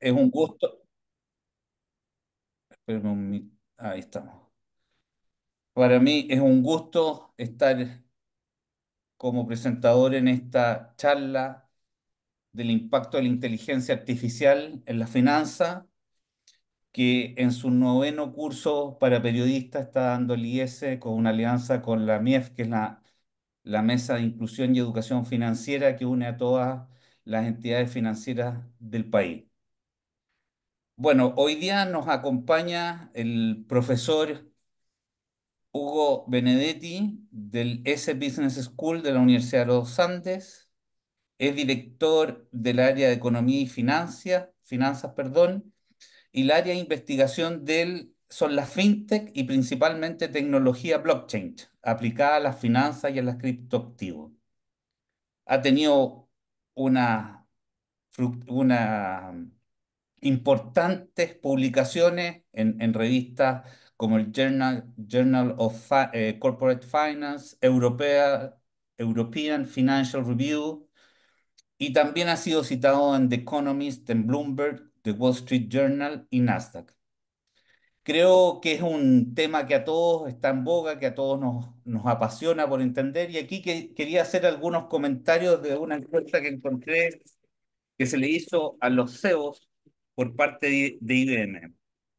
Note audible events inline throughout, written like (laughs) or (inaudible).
es un gusto. un ahí estamos. Para mí es un gusto estar como presentador en esta charla del impacto de la inteligencia artificial en la finanza, que en su noveno curso para periodistas está dando el IES con una alianza con la MIEF, que es la, la Mesa de Inclusión y Educación Financiera, que une a todas las entidades financieras del país. Bueno, hoy día nos acompaña el profesor Hugo Benedetti del S Business School de la Universidad de los Andes. Es director del área de economía y finanzas, finanzas, perdón, y el área de investigación del son las fintech y principalmente tecnología blockchain aplicada a las finanzas y a las criptoactivos. Ha tenido una, una importantes publicaciones en, revistas como el Journal, Journal of eh, Corporate Finance, Europea, European Financial Review, y también ha sido citado en The Economist, en Bloomberg, The Wall Street Journal y Nasdaq. Creo que es un tema que a todos está en boga, que a todos nos, apasiona por entender. Y aquí quería hacer algunos comentarios de una encuesta que encontré que se le hizo a los CEOs por parte de, IBM.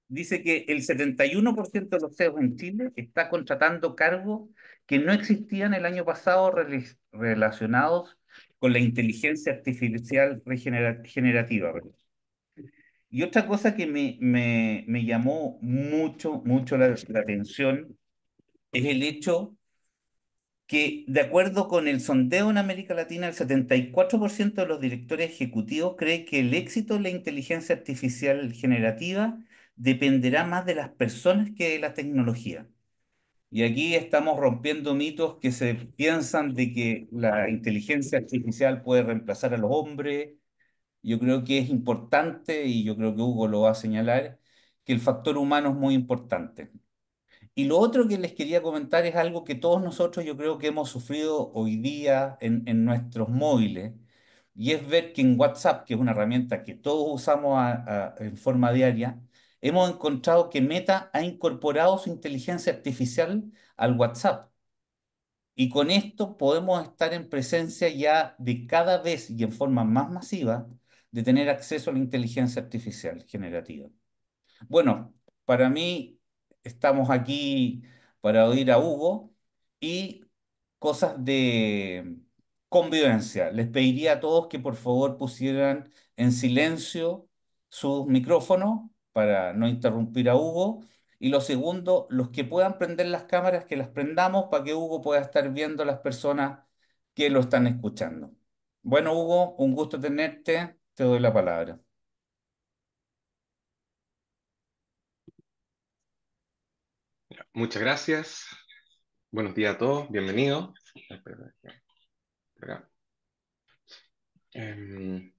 Dice que el 71% de los CEOs en Chile está contratando cargos que no existían el año pasado relacionados con la inteligencia artificial Regenerativa y otra cosa que me, llamó mucho, mucho la, atención es el hecho que, de acuerdo con el sondeo en América Latina, el 74% de los directores ejecutivos cree que el éxito de la inteligencia artificial generativa dependerá más de las personas que de la tecnología. Y aquí estamos rompiendo mitos que se piensan de que la inteligencia artificial puede reemplazar a los hombres yo creo que es importante, y yo creo que Hugo lo va a señalar, que el factor humano es muy importante. Y lo otro que les quería comentar es algo que todos nosotros yo creo que hemos sufrido hoy día en, en nuestros móviles, y es ver que en WhatsApp, que es una herramienta que todos usamos en forma diaria, hemos encontrado que Meta ha incorporado su inteligencia artificial al WhatsApp. Y con esto podemos estar en presencia ya de cada vez y en forma más masiva de tener acceso a la inteligencia artificial generativa. Bueno, para mí estamos aquí para oír a Hugo y cosas de convivencia. Les pediría a todos que por favor pusieran en silencio sus micrófonos para no interrumpir a Hugo. Y lo segundo, los que puedan prender las cámaras, que las prendamos para que Hugo pueda estar viendo a las personas que lo están escuchando. Bueno, Hugo, un gusto tenerte. Te doy la palabra. Muchas gracias. Buenos días a todos. Bienvenidos. Em,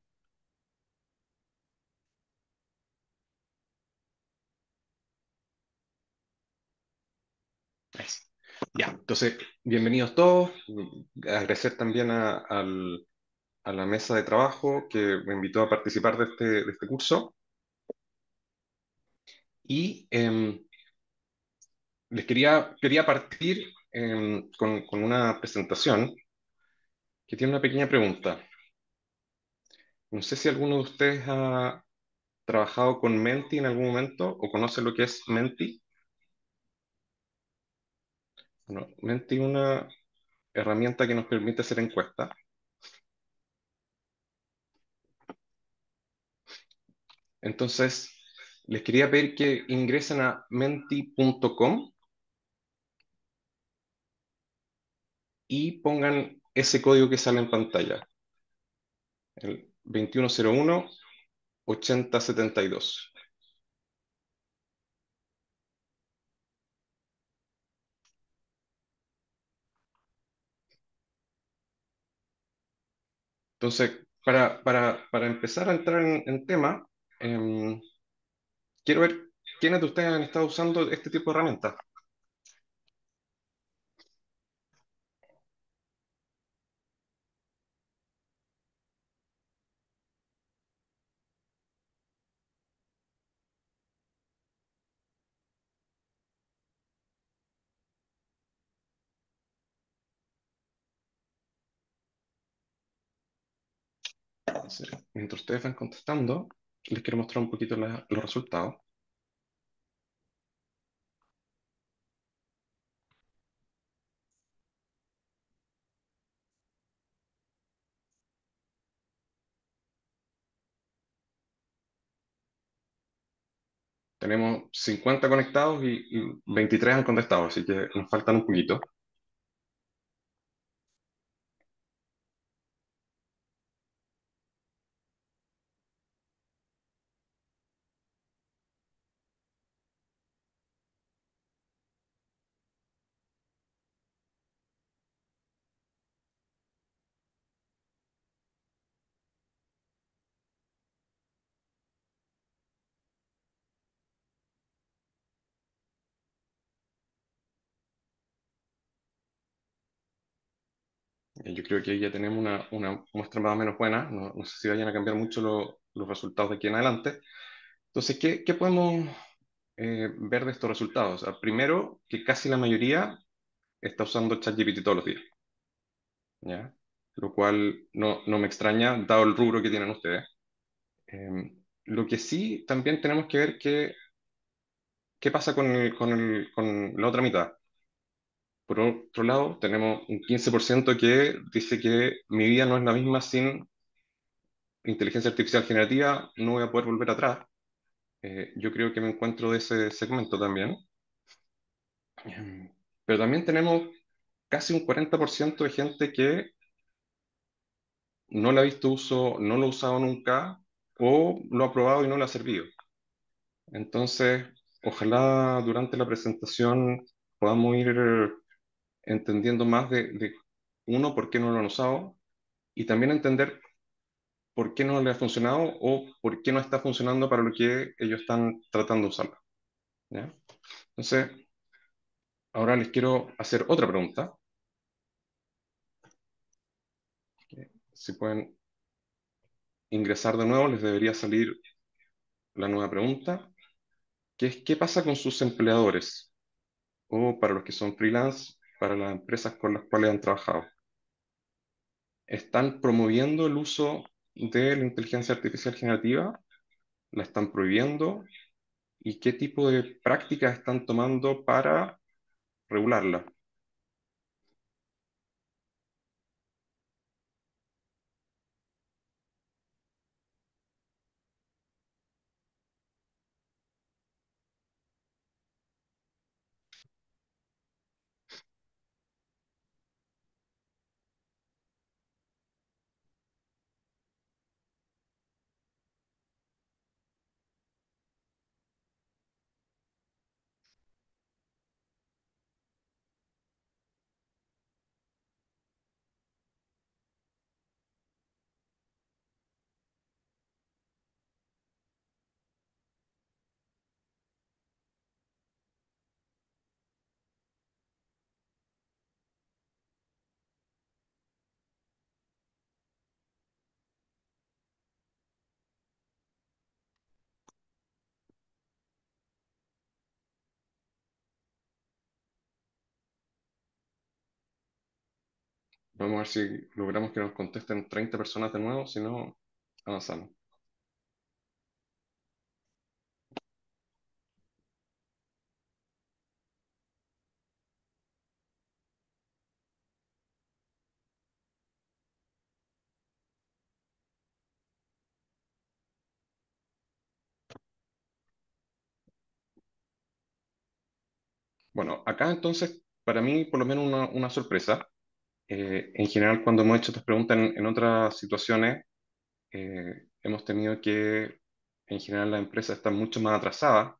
ya, entonces, bienvenidos todos. Agradecer también al, a la mesa de trabajo que me invitó a participar de este, de este curso. Y em, les quería, quería partir em, con, con, una presentación que tiene una pequeña pregunta. No sé si alguno de ustedes ha trabajado con Menti en algún momento o conoce lo que es Menti. Bueno, Menti es una herramienta que nos permite hacer encuestas. Entonces, les quería pedir que ingresen a menti.com y pongan ese código que sale en pantalla, el 2101-8072. Entonces, para, para empezar a entrar en tema, Em, quiero ver quiénes de ustedes han estado usando este tipo de herramientas. Mientras ustedes van contestando, les quiero mostrar un poquito los resultados. Tenemos 50 conectados y 23 han contestado, así que nos faltan un poquito. yo creo que ya tenemos una, una muestra más o menos buena, no, no, sé si vayan a cambiar mucho los resultados de aquí en adelante. Entonces, ¿qué, qué podemos eh, ver de estos resultados? primero, que casi la mayoría está usando ChatGPT todos los días, ¿ya? Lo cual no, no me extraña, dado el rubro que tienen ustedes. Em, lo que sí también tenemos que ver qué qué pasa con, con, con la otra mitad. Por otro lado, tenemos un 15% que dice que mi vida no es la misma sin inteligencia artificial generativa, no voy a poder volver atrás. Eh, yo creo que me encuentro de ese segmento también. (clears throat) Pero también tenemos casi un 40% de gente que no la ha visto uso, no lo ha usado nunca, o lo ha probado y no le ha servido. Entonces, ojalá durante la presentación podamos ir entendiendo más de, uno, por qué no lo han usado, y también entender por qué no le ha funcionado o por qué no está funcionando para lo que ellos están tratando de usar. Entonces, ahora les quiero hacer otra pregunta. Si pueden ingresar de nuevo, les debería salir la nueva pregunta, que es ¿qué pasa con sus empleadores? O para los que son freelance, para las empresas con las cuales han trabajado. Están promoviendo el uso de la inteligencia artificial generativa, la están prohibiendo y qué tipo de prácticas están tomando para regularla. Vamos a ver si logramos que nos contesten 30 personas de nuevo, si no, avanzamos. Bueno, acá entonces, para mí, por lo menos una, una sorpresa, eh, en general, cuando hemos hecho estas preguntas en, otras situaciones, eh, hemos tenido que, en general, la empresa está mucho más atrasada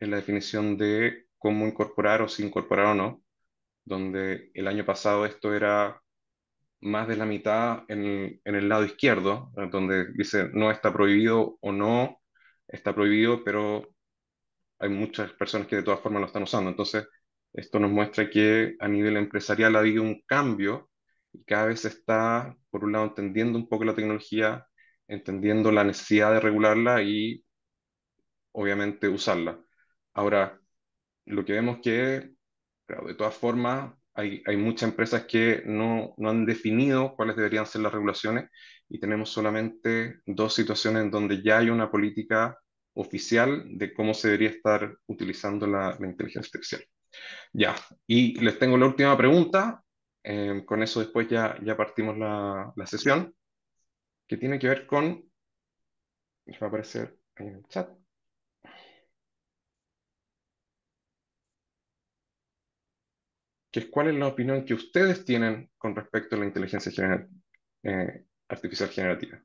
en la definición de cómo incorporar o si incorporar o no, donde el año pasado esto era más de la mitad en en el lado izquierdo, eh, donde dice no está prohibido o no está prohibido, pero hay muchas personas que de todas formas lo están usando. Entonces, esto nos muestra que a nivel empresarial ha habido un cambio y cada vez se está, por un lado, entendiendo un poco la tecnología, entendiendo la necesidad de regularla y, obviamente, usarla. Ahora, lo que vemos que, de todas formas, hay, muchas empresas que no, han definido cuáles deberían ser las regulaciones y tenemos solamente dos situaciones en donde ya hay una política oficial de cómo se debería estar utilizando la inteligencia artificial. Ya, y les tengo la última pregunta. Em, con eso después ya, ya partimos la, sesión, que tiene que ver con... Les va a aparecer ahí en el chat. Que es cuál es la opinión que ustedes tienen con respecto a la inteligencia general, eh, artificial generativa.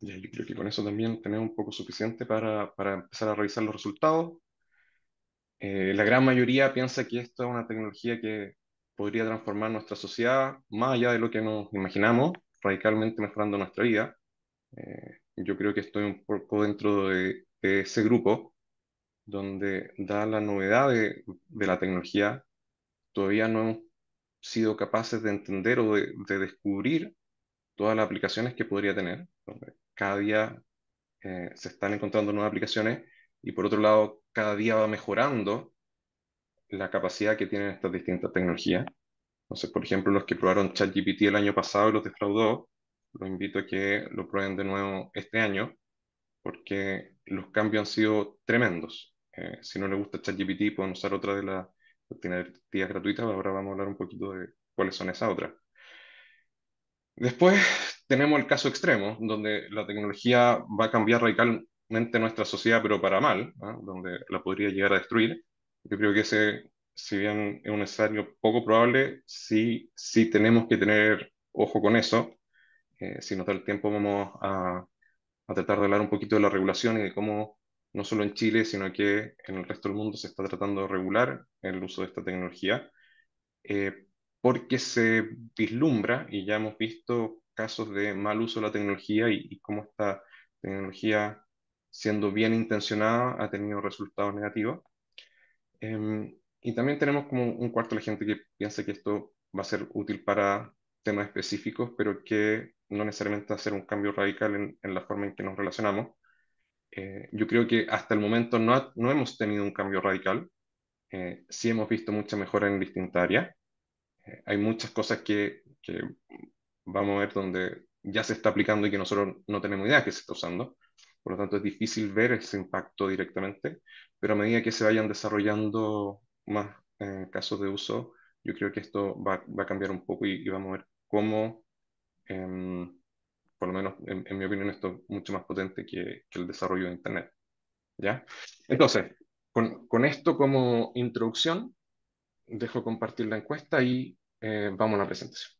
yo creo que con eso también tenemos un poco suficiente para, para empezar a revisar los resultados. Eh, la gran mayoría piensa que esto es una tecnología que podría transformar nuestra sociedad más allá de lo que nos imaginamos, radicalmente mejorando nuestra vida. Eh, yo creo que estoy un poco dentro de, ese grupo, donde da la novedad de, la tecnología, todavía no hemos sido capaces de entender o de, de descubrir todas las aplicaciones que podría tener cada día eh, se están encontrando nuevas aplicaciones y por otro lado, cada día va mejorando la capacidad que tienen estas distintas tecnologías. Entonces, por ejemplo, los que probaron ChatGPT el año pasado y los defraudó, los invito a que lo prueben de nuevo este año, porque los cambios han sido tremendos. Eh, si no les gusta ChatGPT, pueden usar otra de las alternativas gratuitas. Ahora vamos a hablar un poquito de cuáles son esas otras. Después tenemos el caso extremo, donde la tecnología va a cambiar radicalmente nuestra sociedad, pero para mal, ¿ah? donde la podría llegar a destruir. Yo creo que ese, si bien es un escenario poco probable, sí, sí tenemos que tener ojo con eso. Eh, si nos da el tiempo, vamos a, a tratar de hablar un poquito de la regulación y de cómo no solo en Chile, sino que en el resto del mundo se está tratando de regular el uso de esta tecnología, eh, porque se vislumbra, y ya hemos visto casos de mal uso de la tecnología y, cómo esta tecnología, siendo bien intencionada, ha tenido resultados negativos. Em, y también tenemos como un cuarto de la gente que piensa que esto va a ser útil para temas específicos, pero que no necesariamente va a hacer un cambio radical en, la forma en que nos relacionamos. Eh, yo creo que hasta el momento no, no hemos tenido un cambio radical. Eh, sí hemos visto mucha mejora en distintas áreas. Eh, hay muchas cosas que, que vamos a ver donde ya se está aplicando y que nosotros no tenemos idea que se está usando. Por lo tanto, es difícil ver ese impacto directamente, pero a medida que se vayan desarrollando más eh, casos de uso, yo creo que esto va, va a cambiar un poco y, vamos a ver cómo, em, por lo menos en, mi opinión, esto es mucho más potente que, que el desarrollo de Internet. ¿Ya? Entonces, con, con, esto como introducción, dejo compartir la encuesta y eh, vamos a la presentación.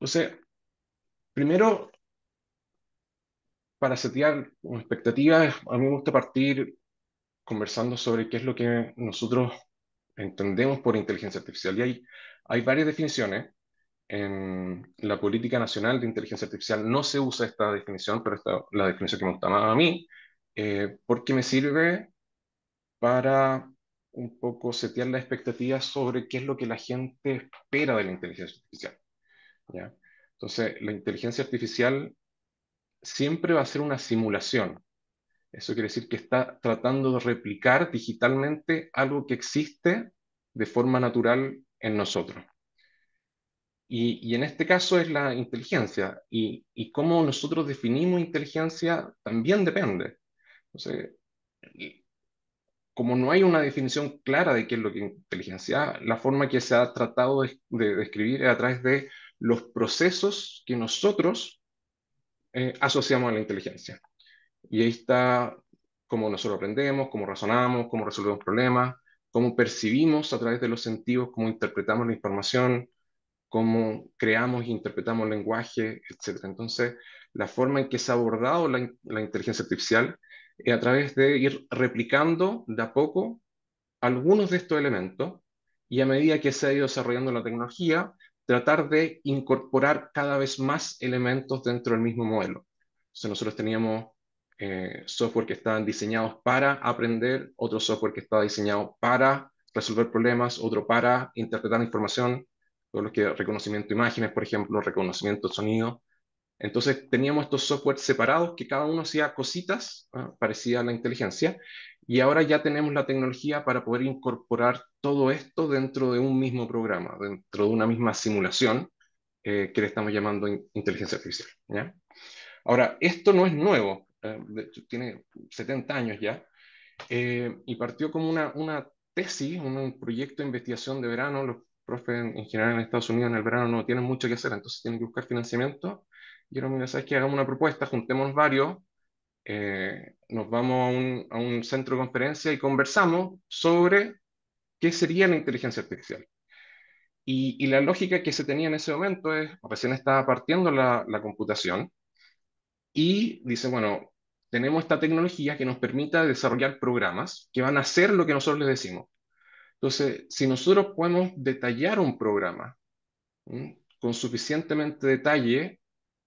Entonces, primero, para setear expectativas, a mí me gusta partir conversando sobre qué es lo que nosotros entendemos por inteligencia artificial. Y hay, hay varias definiciones. En la política nacional de inteligencia artificial no se usa esta definición, pero esta la definición que me gusta más a mí, eh, porque me sirve para un poco setear las expectativas sobre qué es lo que la gente espera de la inteligencia artificial. Entonces, la inteligencia artificial siempre va a ser una simulación. Eso quiere decir que está tratando de replicar digitalmente algo que existe de forma natural en nosotros. Y, en este caso es la inteligencia. Y, y cómo nosotros definimos inteligencia también depende. como no hay una definición clara de qué es lo que es inteligencia, la forma que se ha tratado de describir es a través de los procesos que nosotros eh, asociamos a la inteligencia. Y ahí está cómo nosotros aprendemos, cómo razonamos, cómo resolvemos problemas, cómo percibimos a través de los sentidos, cómo interpretamos la información, cómo creamos e interpretamos lenguaje, etc. Entonces, la forma en que se ha abordado la, la inteligencia artificial es a través de ir replicando de a poco algunos de estos elementos y a medida que se ha ido desarrollando la tecnología, tratar de incorporar cada vez más elementos dentro del mismo modelo. sea nosotros teníamos eh, software que estaban diseñados para aprender, otro software que estaba diseñado para resolver problemas, otro para interpretar información, todo lo que reconocimiento de imágenes, por ejemplo, reconocimiento de sonido. Entonces teníamos estos software separados que cada uno hacía cositas parecía parecidas a la inteligencia y ahora ya tenemos la tecnología para poder incorporar todo esto dentro de un mismo programa, dentro de una misma simulación eh, que le estamos llamando inteligencia artificial. Ahora, esto no es nuevo, eh, tiene 70 años ya, eh, y partió como una, una tesis, un, proyecto de investigación de verano. Los profes en, general en Estados Unidos en el verano no tienen mucho que hacer, entonces tienen que buscar financiamiento. Y ahora, mira, sabes que hagamos una propuesta, juntemos varios eh, nos vamos a un, centro de conferencia y conversamos sobre qué sería la inteligencia artificial. Y, la lógica que se tenía en ese momento es, recién estaba partiendo la, computación y dice, bueno, tenemos esta tecnología que nos permita desarrollar programas que van a hacer lo que nosotros les decimos. Entonces, si nosotros podemos detallar un programa con suficientemente detalle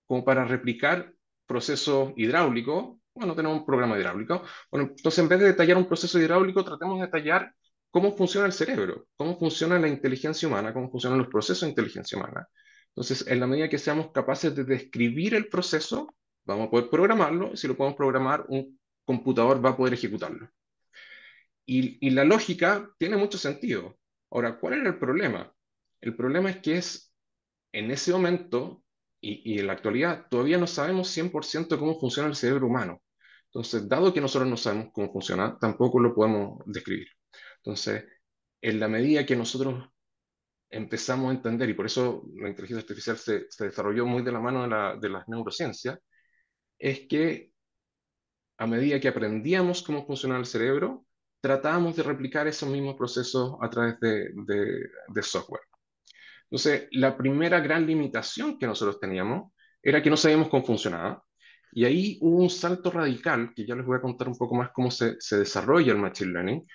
como para replicar procesos hidráulicos, no tenemos un programa hidráulico. Bueno, entonces en vez de detallar un proceso hidráulico, tratemos de detallar cómo funciona el cerebro, cómo funciona la inteligencia humana, cómo funcionan los procesos de inteligencia humana. Entonces, en la medida que seamos capaces de describir el proceso, vamos a poder programarlo, si lo podemos programar, un computador va a poder ejecutarlo. Y, la lógica tiene mucho sentido. Ahora, ¿cuál era el problema? El problema es que es, en ese momento y, y en la actualidad, todavía no sabemos 100% cómo funciona el cerebro humano. Entonces, dado que nosotros no sabemos cómo funciona, tampoco lo podemos describir. Entonces, en la medida que nosotros empezamos a entender, y por eso la inteligencia artificial se, desarrolló muy de la mano de, la, de las neurociencias, es que a medida que aprendíamos cómo funcionaba el cerebro, tratábamos de replicar esos mismos procesos a través de, de software. Entonces, la primera gran limitación que nosotros teníamos era que no sabíamos cómo funcionaba y ahí hubo un salto radical, que ya les voy a contar un poco más cómo se, desarrolla el Machine Learning,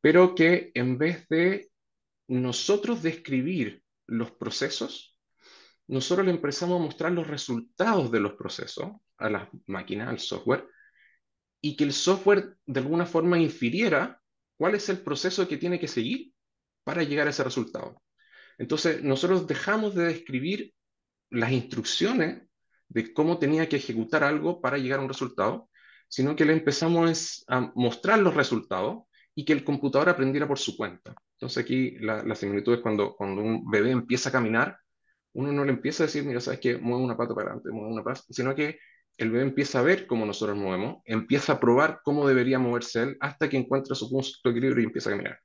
pero que en vez de nosotros describir los procesos, nosotros le empezamos a mostrar los resultados de los procesos a las máquinas, al software, y que el software de alguna forma infiriera cuál es el proceso que tiene que seguir para llegar a ese resultado. Entonces, nosotros dejamos de describir las instrucciones de cómo tenía que ejecutar algo para llegar a un resultado, sino que le empezamos a mostrar los resultados y que el computador aprendiera por su cuenta. Entonces aquí la, la, similitud es cuando, cuando un bebé empieza a caminar, uno no le empieza a decir, mira, sabes que mueve una pata para adelante, mueve una pata, sino que el bebé empieza a ver cómo nosotros movemos, empieza a probar cómo debería moverse él hasta que encuentra su punto de equilibrio y empieza a caminar.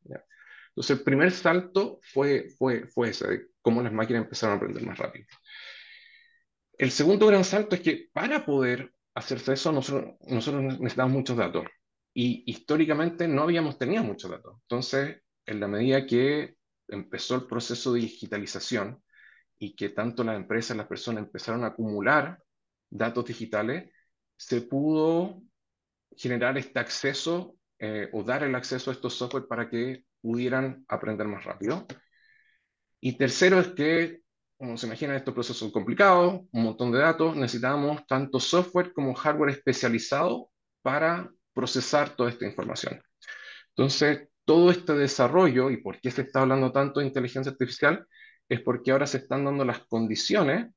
Entonces el primer salto fue, fue, fue ese, de cómo las máquinas empezaron a aprender más rápido. El segundo gran salto es que para poder hacerse eso, nosotros, nosotros necesitamos muchos datos. Y históricamente no habíamos tenido muchos datos. Entonces, en la medida que empezó el proceso de digitalización y que tanto las empresas, las personas empezaron a acumular datos digitales, se pudo generar este acceso eh, o dar el acceso a estos software para que pudieran aprender más rápido. Y tercero es que como se imagina, estos procesos son complicados, un montón de datos, necesitamos tanto software como hardware especializado para procesar toda esta información. Entonces, todo este desarrollo y por qué se está hablando tanto de inteligencia artificial es porque ahora se están dando las condiciones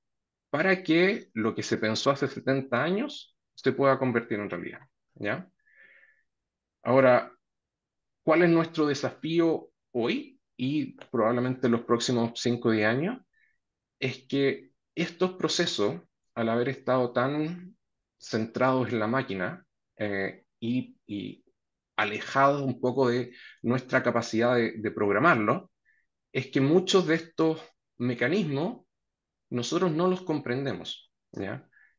para que lo que se pensó hace 70 años se pueda convertir en realidad. ¿ya? Ahora, ¿cuál es nuestro desafío hoy y probablemente los próximos 5 o 10 años? es que estos procesos, al haber estado tan centrados en la máquina eh, y, alejados un poco de nuestra capacidad de, programarlo, es que muchos de estos mecanismos nosotros no los comprendemos.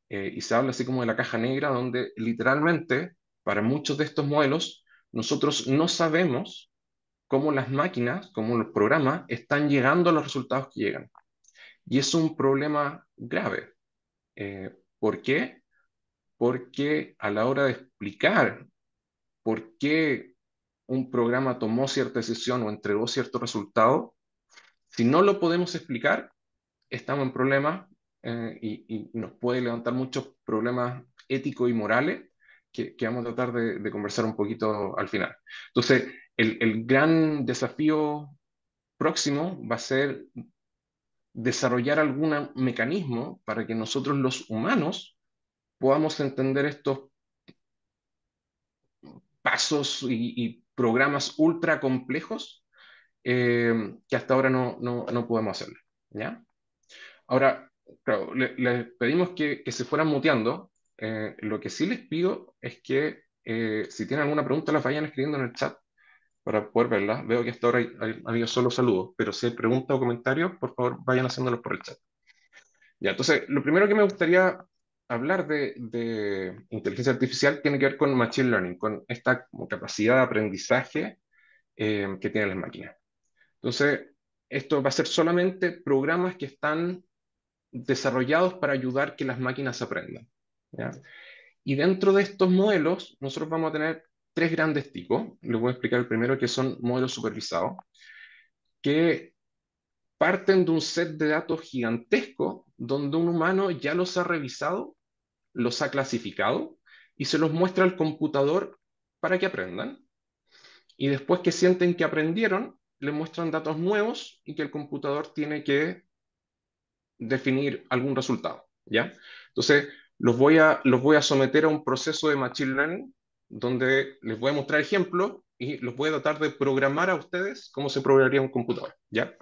Eh, y se habla así como de la caja negra, donde literalmente para muchos de estos modelos nosotros no sabemos cómo las máquinas, cómo los programas están llegando a los resultados que llegan. Y es un problema grave. Eh, ¿Por qué? Porque a la hora de explicar por qué un programa tomó cierta decisión o entregó cierto resultado, si no lo podemos explicar, estamos en problemas eh, y, nos puede levantar muchos problemas éticos y morales que, vamos a tratar de, de, conversar un poquito al final. Entonces, el, el gran desafío próximo va a ser desarrollar algún mecanismo para que nosotros los humanos podamos entender estos pasos y, programas ultra complejos eh, que hasta ahora no, podemos hacer. ¿ya? Ahora, les pedimos que, se fueran muteando. Eh, lo que sí les pido es que eh, si tienen alguna pregunta las vayan escribiendo en el chat para poder verla Veo que hasta ahora ha habido solo saludos, pero si hay preguntas o comentarios, por favor vayan haciéndolos por el chat. Ya, entonces, lo primero que me gustaría hablar de, de, inteligencia artificial tiene que ver con machine learning, con esta capacidad de aprendizaje eh, que tienen las máquinas. Entonces, esto va a ser solamente programas que están desarrollados para ayudar que las máquinas aprendan. ¿ya? Y dentro de estos modelos, nosotros vamos a tener tres grandes tipos. Les voy a explicar el primero, que son modelos supervisados, que parten de un set de datos gigantesco donde un humano ya los ha revisado, los ha clasificado y se los muestra al computador para que aprendan. Y después que sienten que aprendieron, le muestran datos nuevos y que el computador tiene que definir algún resultado, ¿ya? Entonces, los voy a, los voy a someter a un proceso de machine learning donde les voy a mostrar ejemplos y los voy a tratar de programar a ustedes cómo se programaría un computador, ¿ya?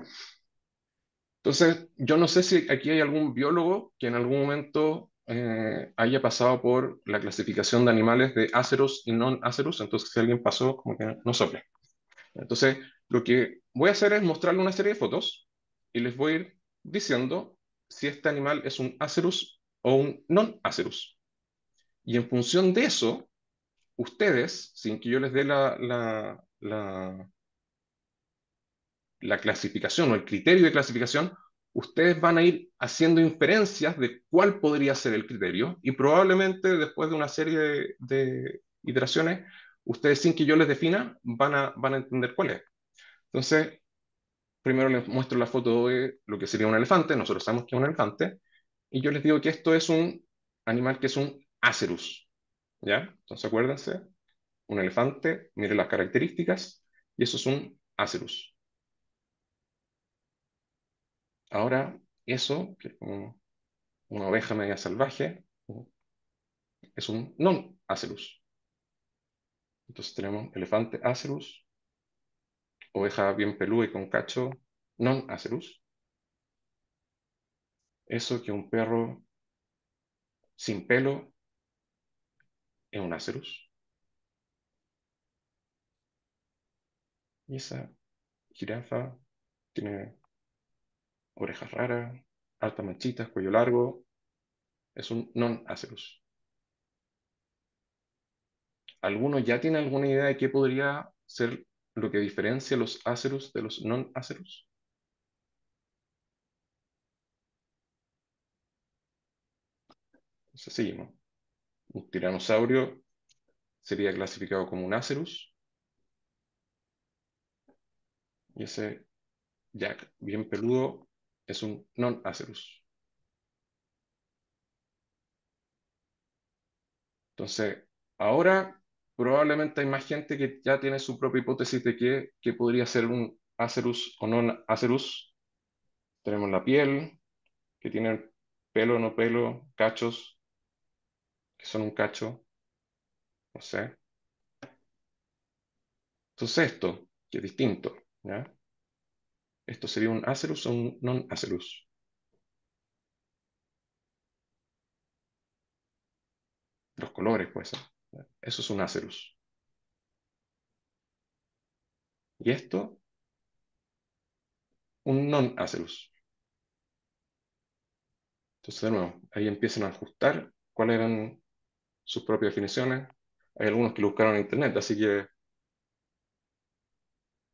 Entonces, yo no sé si aquí hay algún biólogo que en algún momento eh, haya pasado por la clasificación de animales de áceros y non-áceros, entonces si alguien pasó, como que no sople. Entonces, lo que voy a hacer es mostrarle una serie de fotos y les voy a ir diciendo si este animal es un áceros o un non áceros. Y en función de eso, ustedes, sin que yo les dé la, clasificación o el criterio de clasificación, ustedes van a ir haciendo inferencias de cuál podría ser el criterio y probablemente después de una serie de, iteraciones, ustedes sin que yo les defina van a, van a entender cuál es. Entonces, primero les muestro la foto de lo que sería un elefante, nosotros sabemos que es un elefante, y yo les digo que esto es un animal que es un acerus. ¿ya? Entonces acuérdense, un elefante, mire las características, y eso es un acerus. Ahora, eso, que es como una oveja media salvaje, es un non-acerus. Entonces tenemos elefante acerus, oveja bien peluda y con cacho, non-acerus. Eso que un perro sin pelo, es un Acerus. Y esa jirafa tiene orejas raras, altas manchitas, cuello largo. Es un non-Acerus. ¿Alguno ya tiene alguna idea de qué podría ser lo que diferencia los Acerus de los non-Acerus? Entonces seguimos. Un tiranosaurio sería clasificado como un Acerus. Y ese Jack bien peludo es un non-Acerus. Entonces, ahora probablemente hay más gente que ya tiene su propia hipótesis de que, podría ser un Acerus o non-Acerus. Tenemos la piel, que tiene pelo no pelo, cachos, son un cacho, no sé. Entonces esto, que es distinto, ¿ya? Esto sería un acerus o un non-acerus. Los colores, pues. Eso es un acerus. Y esto, un non-acerus. Entonces, de nuevo, ahí empiezan a ajustar cuáles eran sus propias definiciones. Hay algunos que lo buscaron en Internet, así que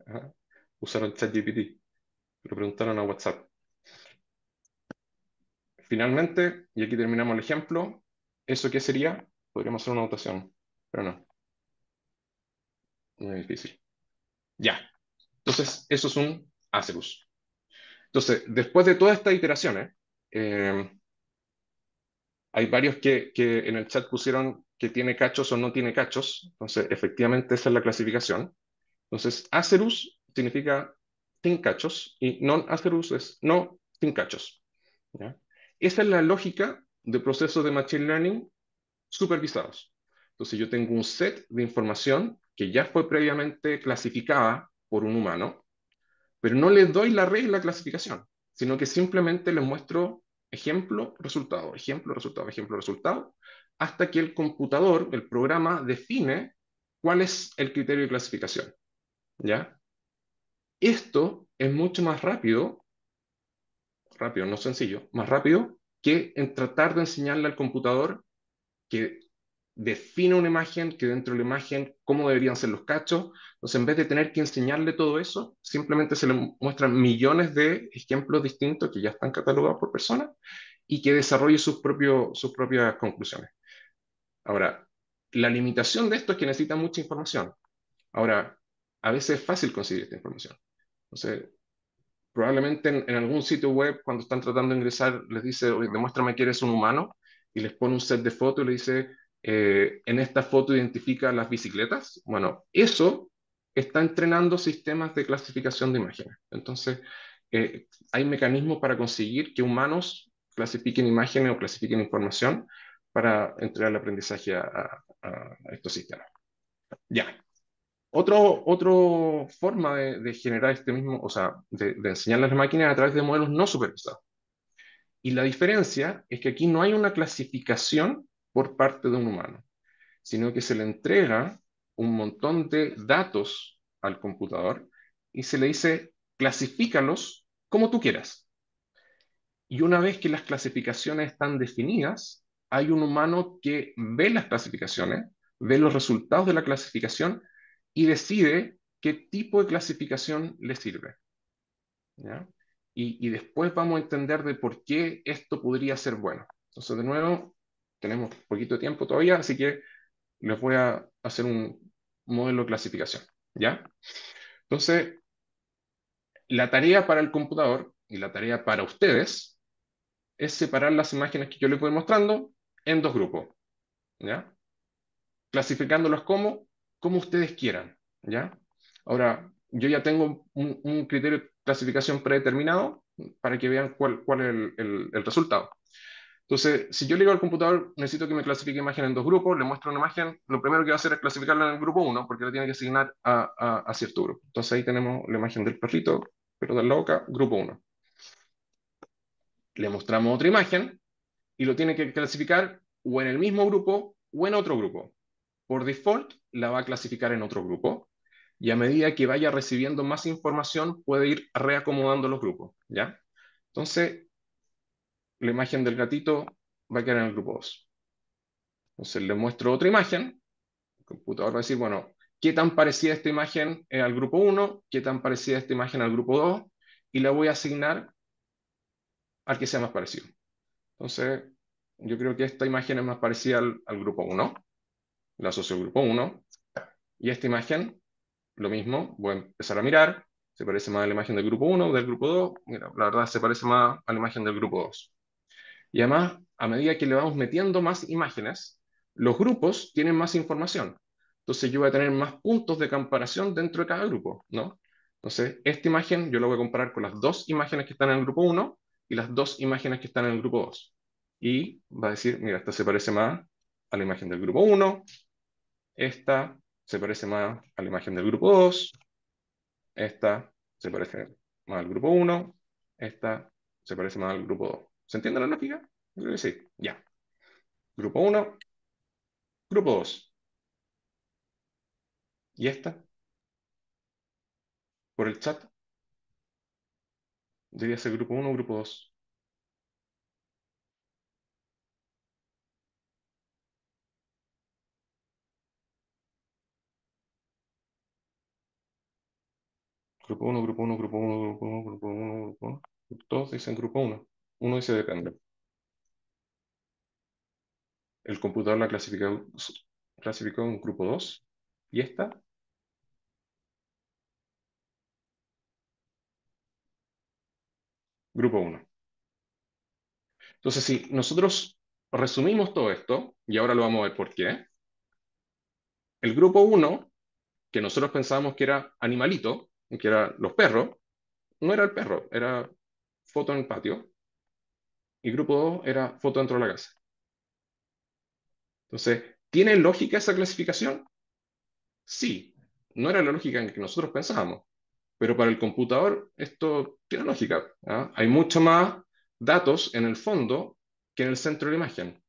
el usaron ChatGPT, pero preguntaron a WhatsApp. Finalmente, y aquí terminamos el ejemplo, ¿eso qué sería? Podríamos hacer una notación. pero no. Muy difícil. Ya. Entonces, eso es un Acerus. Entonces, después de todas estas iteraciones, eh, hay varios que, en el chat pusieron que tiene cachos o no tiene cachos. Entonces, efectivamente, esa es la clasificación. Entonces, acerus significa sin cachos y non-acerus es no sin cachos. Esa es la lógica de procesos de Machine Learning supervisados. Entonces, yo tengo un set de información que ya fue previamente clasificada por un humano, pero no le doy la regla de clasificación, sino que simplemente les muestro ejemplo, resultado, ejemplo, resultado, ejemplo, resultado, hasta que el computador, el programa, define cuál es el criterio de clasificación. ¿Ya? Esto es mucho más rápido, rápido, no sencillo, más rápido que en tratar de enseñarle al computador que define una imagen, que dentro de la imagen cómo deberían ser los cachos. Entonces, en vez de tener que enseñarle todo eso, simplemente se le muestran millones de ejemplos distintos que ya están catalogados por personas y que desarrolle sus, propios, sus propias conclusiones. Ahora, la limitación de esto es que necesita mucha información. Ahora, a veces es fácil conseguir esta información. Entonces, probablemente en, algún sitio web, cuando están tratando de ingresar, les dice, demuéstrame que eres un humano, y les pone un set de fotos y le dice, eh, en esta foto identifica las bicicletas. Bueno, eso está entrenando sistemas de clasificación de imágenes. Entonces, eh, hay mecanismos para conseguir que humanos clasifiquen imágenes o clasifiquen información para entregar el aprendizaje a, estos sistemas. Ya. Otro, otra forma de, generar este mismo, o sea, de, enseñar a las máquinas a través de modelos no supervisados. Y la diferencia es que aquí no hay una clasificación por parte de un humano, sino que se le entrega un montón de datos al computador y se le dice, clasifícalos como tú quieras. Y una vez que las clasificaciones están definidas, hay un humano que ve las clasificaciones, ve los resultados de la clasificación y decide qué tipo de clasificación le sirve. Y, y, después vamos a entender de por qué esto podría ser bueno. Entonces, de nuevo, tenemos poquito tiempo todavía, así que les voy a hacer un modelo de clasificación, ¿ya? Entonces, la tarea para el computador y la tarea para ustedes es separar las imágenes que yo les voy mostrando en dos grupos, ¿ya? Clasificándolos como, como ustedes quieran, ¿ya? Ahora, yo ya tengo un, criterio de clasificación predeterminado para que vean cuál, es el resultado, entonces, si yo le digo al computador, necesito que me clasifique imagen en dos grupos, le muestro una imagen, lo primero que va a hacer es clasificarla en el grupo 1, porque la tiene que asignar a, cierto grupo. Entonces ahí tenemos la imagen del perrito, pero de la boca, grupo 1. Le mostramos otra imagen y lo tiene que clasificar o en el mismo grupo o en otro grupo. Por default, la va a clasificar en otro grupo y a medida que vaya recibiendo más información, puede ir reacomodando los grupos, ¿ya? Entonces, la imagen del gatito va a quedar en el grupo 2. Entonces le muestro otra imagen. El computador va a decir, bueno, ¿qué tan parecida esta imagen al grupo 1? ¿Qué tan parecida esta imagen al grupo 2? Y la voy a asignar al que sea más parecido. Entonces, yo creo que esta imagen es más parecida al, grupo 1. La asocio al grupo 1. Y esta imagen, lo mismo, voy a empezar a mirar. Se parece más a la imagen del grupo 1, del grupo 2. la verdad, se parece más a la imagen del grupo 2. Y además, a medida que le vamos metiendo más imágenes, los grupos tienen más información. Entonces yo voy a tener más puntos de comparación dentro de cada grupo, ¿no? Entonces, esta imagen yo la voy a comparar con las dos imágenes que están en el grupo 1 y las dos imágenes que están en el grupo 2. Y va a decir, mira, esta se parece más a la imagen del grupo 1, esta se parece más a la imagen del grupo 2, esta se parece más al grupo 1, esta se parece más al grupo 2. ¿Se entiende la lógica? Creo eh, que sí. Ya. Grupo 1. Grupo 2. ¿Y esta? ¿Por el chat? Debería ser grupo 1 o grupo 2. Grupo 1, grupo 1, grupo 1, grupo 1, grupo 1, grupo 1. Todos dicen grupo 1. Uno dice depende. El computador la clasificó, clasificó en grupo 2. ¿Y esta? Grupo 1. Entonces, si nosotros resumimos todo esto, y ahora lo vamos a ver por qué, el grupo 1, que nosotros pensábamos que era animalito, que eran los perros, no era el perro, era foto en el patio. Y grupo 2 era foto dentro de la casa. Entonces, ¿tiene lógica esa clasificación? Sí, no era la lógica en que nosotros pensábamos, pero para el computador esto tiene lógica. ¿ah? Hay mucho más datos en el fondo que en el centro de la imagen.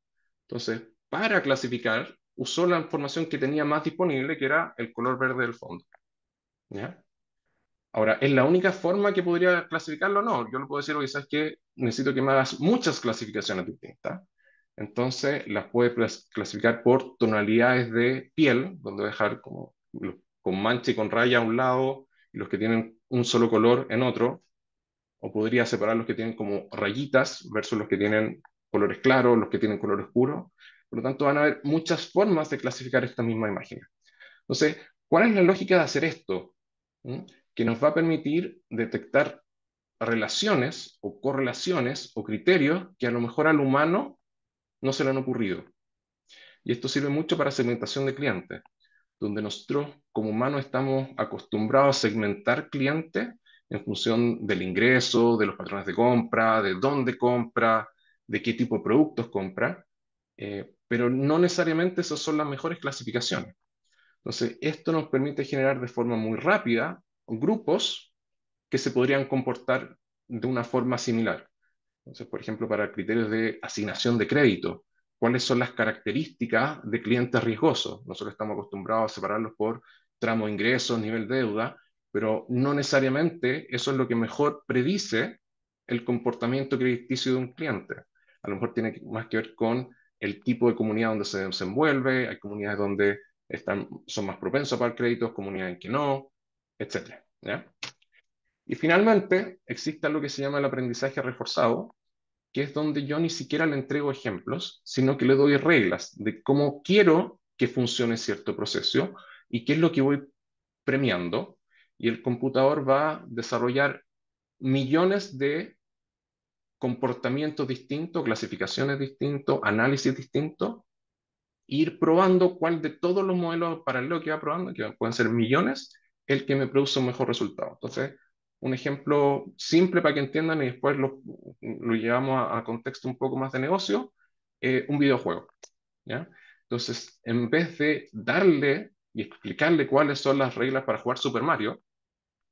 Entonces, para clasificar, usó la información que tenía más disponible, que era el color verde del fondo. ¿ya? Ahora, ¿es la única forma que podría clasificarlo? No, yo lo puedo decir, quizás que necesito que me hagas muchas clasificaciones distintas. Entonces, las puedes clasificar por tonalidades de piel, donde voy a dejar como con mancha y con raya a un lado, y los que tienen un solo color en otro. O podría separar los que tienen como rayitas versus los que tienen colores claros, los que tienen color oscuro. Por lo tanto, van a haber muchas formas de clasificar esta misma imagen. Entonces, ¿cuál es la lógica de hacer esto? ¿Mm? que nos va a permitir detectar relaciones o correlaciones o criterios que a lo mejor al humano no se le han ocurrido. Y esto sirve mucho para segmentación de clientes, donde nosotros como humanos estamos acostumbrados a segmentar clientes en función del ingreso, de los patrones de compra, de dónde compra, de qué tipo de productos compra, eh, pero no necesariamente esas son las mejores clasificaciones. Entonces, esto nos permite generar de forma muy rápida grupos que se podrían comportar de una forma similar. Entonces, por ejemplo, para criterios de asignación de crédito, ¿cuáles son las características de clientes riesgosos? Nosotros estamos acostumbrados a separarlos por tramo ingresos, nivel de deuda, pero no necesariamente eso es lo que mejor predice el comportamiento crediticio de un cliente. A lo mejor tiene más que ver con el tipo de comunidad donde se desenvuelve, hay comunidades donde están, son más propensas pagar créditos, comunidades en que no, etc. Y finalmente, existe lo que se llama el aprendizaje reforzado, que es donde yo ni siquiera le entrego ejemplos, sino que le doy reglas de cómo quiero que funcione cierto proceso y qué es lo que voy premiando. Y el computador va a desarrollar millones de comportamientos distintos, clasificaciones distintos análisis distintos, ir probando cuál de todos los modelos paralelos que va probando, que pueden ser millones, el que me produce un mejor resultado. Entonces, un ejemplo simple para que entiendan y después lo, llevamos a, contexto un poco más de negocio, eh, un videojuego. ¿ya? Entonces, en vez de darle y explicarle cuáles son las reglas para jugar Super Mario,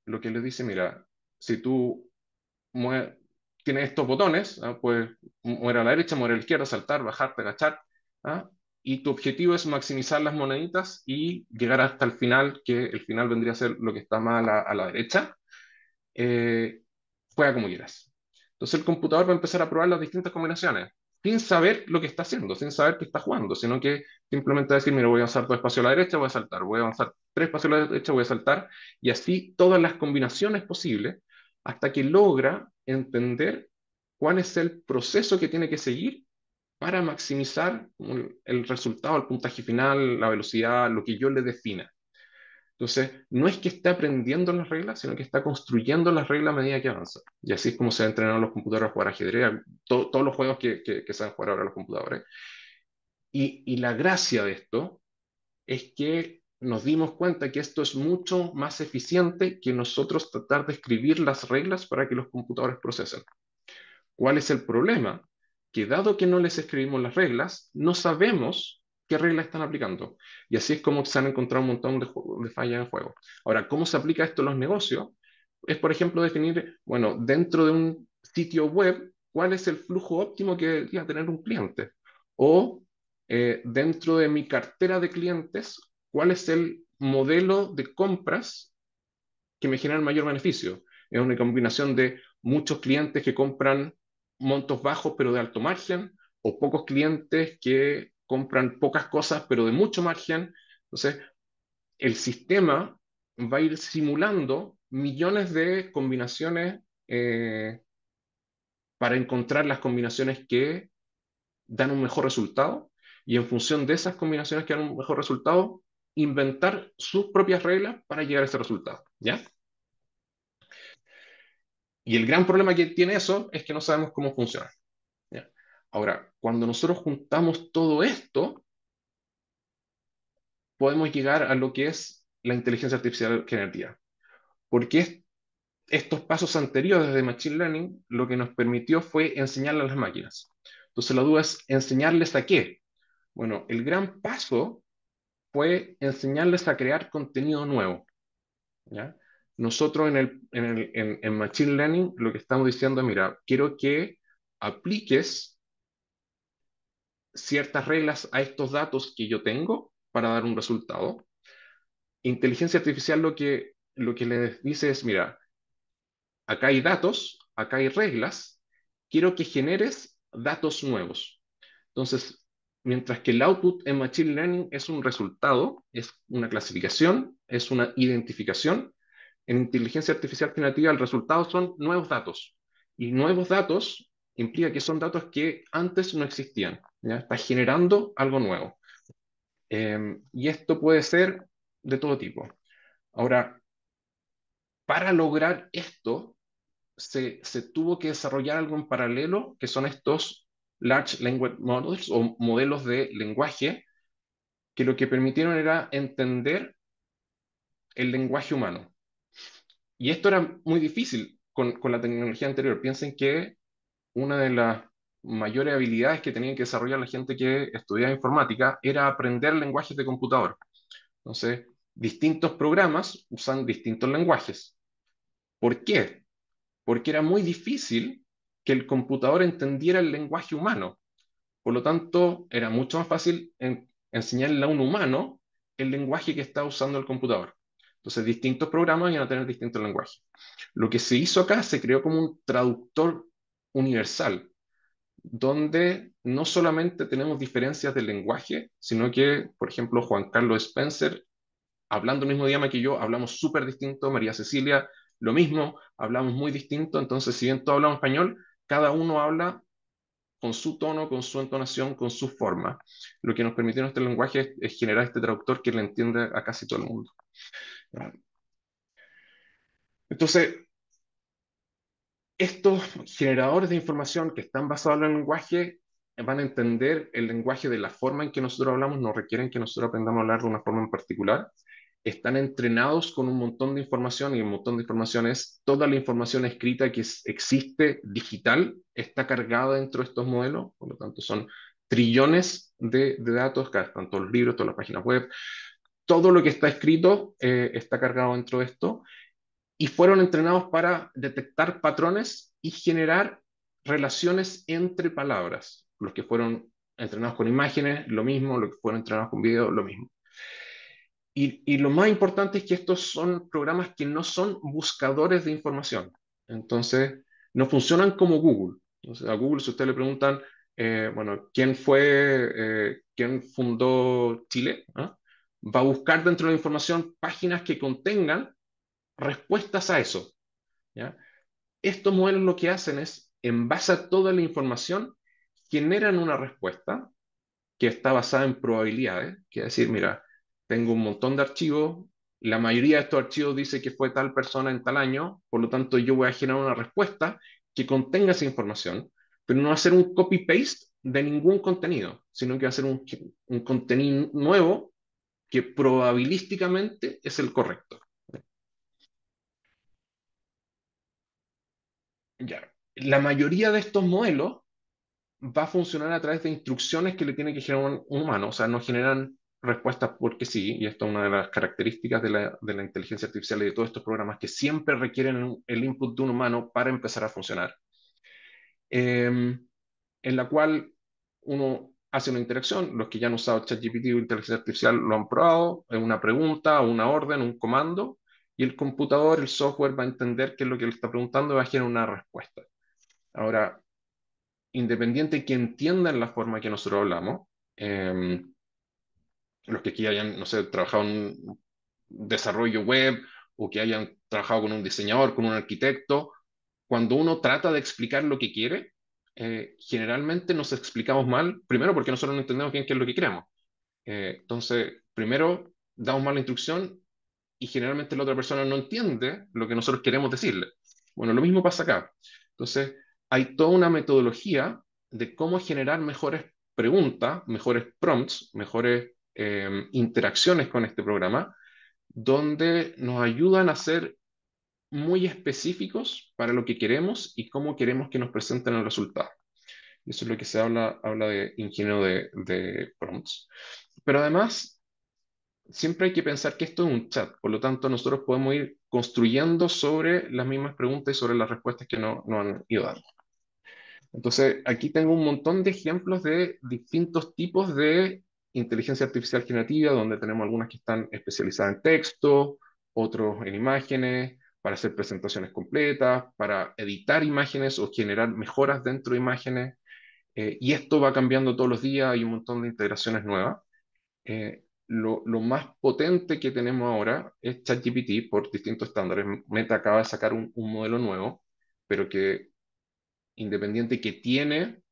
lo que le dice, mira, si tú tienes estos botones, ¿ah? pues mover a la derecha, mover a la izquierda, saltar, bajarte, agachar, ¿ah? y tu objetivo es maximizar las moneditas y llegar hasta el final, que el final vendría a ser lo que está más a la, derecha, eh, juega como quieras. Entonces el computador va a empezar a probar las distintas combinaciones, sin saber lo que está haciendo, sin saber que está jugando, sino que simplemente va a decir, mira, voy a avanzar dos espacios a la derecha, voy a saltar, voy a avanzar tres espacios a la derecha, voy a saltar, y así todas las combinaciones posibles, hasta que logra entender cuál es el proceso que tiene que seguir para maximizar el resultado, el puntaje final, la velocidad, lo que yo le defina. Entonces, no es que esté aprendiendo las reglas, sino que está construyendo las reglas a medida que avanza. Y así es como se han entrenado los computadores a jugar ajedrez, todos los juegos que, se que, jugado ahora los computadores. y la gracia de esto es que nos dimos cuenta que esto es mucho más eficiente que nosotros tratar de escribir las reglas para que los computadores procesen. ¿Cuál es el problema? que dado que no les escribimos las reglas, no sabemos qué reglas están aplicando. Y así es como se han encontrado un montón de, fallas en juego. Ahora, ¿cómo se aplica esto a los negocios? Es, por ejemplo, definir, bueno, dentro de un sitio web, cuál es el flujo óptimo que debería tener un cliente. O eh, dentro de mi cartera de clientes, cuál es el modelo de compras que me genera el mayor beneficio. Es una combinación de muchos clientes que compran montos bajos pero de alto margen, o pocos clientes que compran pocas cosas pero de mucho margen. Entonces, el sistema va a ir simulando millones de combinaciones eh, para encontrar las combinaciones que dan un mejor resultado y en función de esas combinaciones que dan un mejor resultado, inventar sus propias reglas para llegar a ese resultado. ¿Ya? Y el gran problema que tiene eso es que no sabemos cómo funciona. Ahora, cuando nosotros juntamos todo esto, podemos llegar a lo que es la inteligencia artificial generativa. Porque estos pasos anteriores de Machine Learning lo que nos permitió fue enseñarle a las máquinas. Entonces la duda es, ¿enseñarles a qué? Bueno, el gran paso fue enseñarles a crear contenido nuevo. ¿ya? nosotros en, en, Machine Learning lo que estamos diciendo es, mira, quiero que apliques ciertas reglas a estos datos que yo tengo para dar un resultado. Inteligencia artificial lo que, lo que les dice es, mira, acá hay datos, acá hay reglas, quiero que generes datos nuevos. Entonces, mientras que el output en Machine Learning es un resultado, es una clasificación, es una identificación, en inteligencia artificial generativa el resultado son nuevos datos. Y nuevos datos implica que son datos que antes no existían. ¿ya? Está generando algo nuevo. Em, y esto puede ser de todo tipo. Ahora, para lograr esto, se, se, tuvo que desarrollar algo en paralelo, que son estos Large Language Models o modelos de lenguaje, que lo que permitieron era entender el lenguaje humano. Y esto era muy difícil con, la tecnología anterior. Piensen que una de las mayores habilidades que tenían que desarrollar la gente que estudiaba informática era aprender lenguajes de computador. Entonces, distintos programas usan distintos lenguajes. ¿Por qué? Porque era muy difícil que el computador entendiera el lenguaje humano. Por lo tanto, era mucho más fácil enseñarle a un humano el lenguaje que está usando el computador. Entonces, distintos programas iban a tener distintos lenguajes. Lo que se hizo acá, se creó como un traductor universal, donde no solamente tenemos diferencias de lenguaje, sino que, por ejemplo, Juan Carlos Spencer, hablando el mismo idioma que yo, hablamos súper distinto, María Cecilia, lo mismo, hablamos muy distinto, entonces, si bien todos hablamos español, cada uno habla con su tono, con su entonación, con su forma. Lo que nos permitió nuestro lenguaje es, es generar este traductor que le entiende a casi todo el mundo. Entonces, estos generadores de información que están basados en el lenguaje eh, van a entender el lenguaje de la forma en que nosotros hablamos, no requieren que nosotros aprendamos a hablar de una forma en particular. Están entrenados con un montón de información y un montón de información es toda la información escrita que existe digital, está cargada dentro de estos modelos, por lo tanto son trillones de, de datos, tanto los libros, todas las páginas web, todo lo que está escrito eh, está cargado dentro de esto y fueron entrenados para detectar patrones y generar relaciones entre palabras. Los que fueron entrenados con imágenes, lo mismo, los que fueron entrenados con video, lo mismo. Y, lo más importante es que estos son programas que no son buscadores de información. Entonces, no funcionan como Google. Entonces, a Google, si usted le preguntan, eh, bueno, ¿quién fue, eh, quién fundó Chile? ¿Ah? va a buscar dentro de la información páginas que contengan respuestas a eso. Estos modelos lo que hacen es, en base a toda la información, generan una respuesta que está basada en probabilidades, que decir, mira, tengo un montón de archivos, la mayoría de estos archivos dice que fue tal persona en tal año, por lo tanto yo voy a generar una respuesta que contenga esa información, pero no va a ser un copy-paste de ningún contenido, sino que va a ser un, un contenido nuevo que probabilísticamente es el correcto. Ya. La mayoría de estos modelos va a funcionar a través de instrucciones que le tiene que generar un, humano, o sea, no generan respuestas porque sí, y esta es una de las características de la, inteligencia artificial y de todos estos programas que siempre requieren el input de un humano para empezar a funcionar, em, en la cual uno hace una interacción. Los que ya han usado ChatGPT o inteligencia artificial lo han probado, es una pregunta, una orden, un comando, y el computador, el software va a entender qué es lo que le está preguntando y va a generar una respuesta. Ahora, independiente que entiendan la forma que nosotros hablamos, em, los que aquí hayan, no sé, trabajado en desarrollo web o que hayan trabajado con un diseñador, con un arquitecto, cuando uno trata de explicar lo que quiere, eh, generalmente nos explicamos mal, primero porque nosotros no entendemos bien qué es lo que queremos. Eh, entonces, primero damos mala instrucción y generalmente la otra persona no entiende lo que nosotros queremos decirle. Bueno, lo mismo pasa acá. Entonces, hay toda una metodología de cómo generar mejores preguntas, mejores prompts, mejores eh, interacciones con este programa, donde nos ayudan a hacer muy específicos para lo que queremos y cómo queremos que nos presenten el resultado. Eso es lo que se habla, habla de ingeniero de, de prompts. Pero además, siempre hay que pensar que esto es un chat, por lo tanto nosotros podemos ir construyendo sobre las mismas preguntas y sobre las respuestas que nos han ido dando. Entonces, aquí tengo un montón de ejemplos de distintos tipos de inteligencia artificial generativa, donde tenemos algunas que están especializadas en texto, otros en imágenes, para hacer presentaciones completas, para editar imágenes o generar mejoras dentro de imágenes. Eh, y esto va cambiando todos los días, hay un montón de integraciones nuevas. Eh, lo, más potente que tenemos ahora es ChatGPT por distintos estándares. Meta acaba de sacar un, modelo nuevo, pero que independiente que tiene,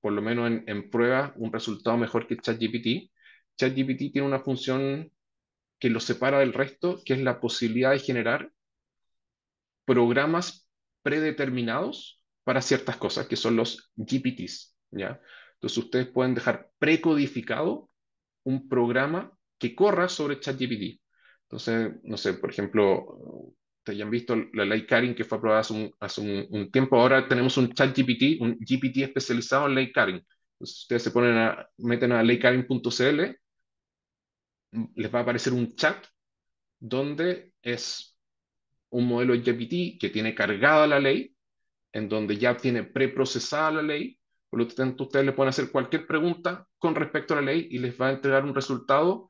por lo menos en, en pruebas, un resultado mejor que ChatGPT. ChatGPT tiene una función que lo separa del resto, que es la posibilidad de generar programas predeterminados para ciertas cosas, que son los GPTs, ¿ya? Entonces ustedes pueden dejar precodificado un programa que corra sobre ChatGPT. Entonces, no sé, por ejemplo, te hayan visto la ley Karin que fue aprobada hace un, tiempo. Ahora tenemos un ChatGPT, un GPT especializado en ley Karin. Entonces, ustedes se ponen a, meten a leykarin.cl, les va a aparecer un chat donde es un modelo GPT que tiene cargada la ley, en donde ya tiene preprocesada la ley, por lo tanto ustedes le pueden hacer cualquier pregunta con respecto a la ley y les va a entregar un resultado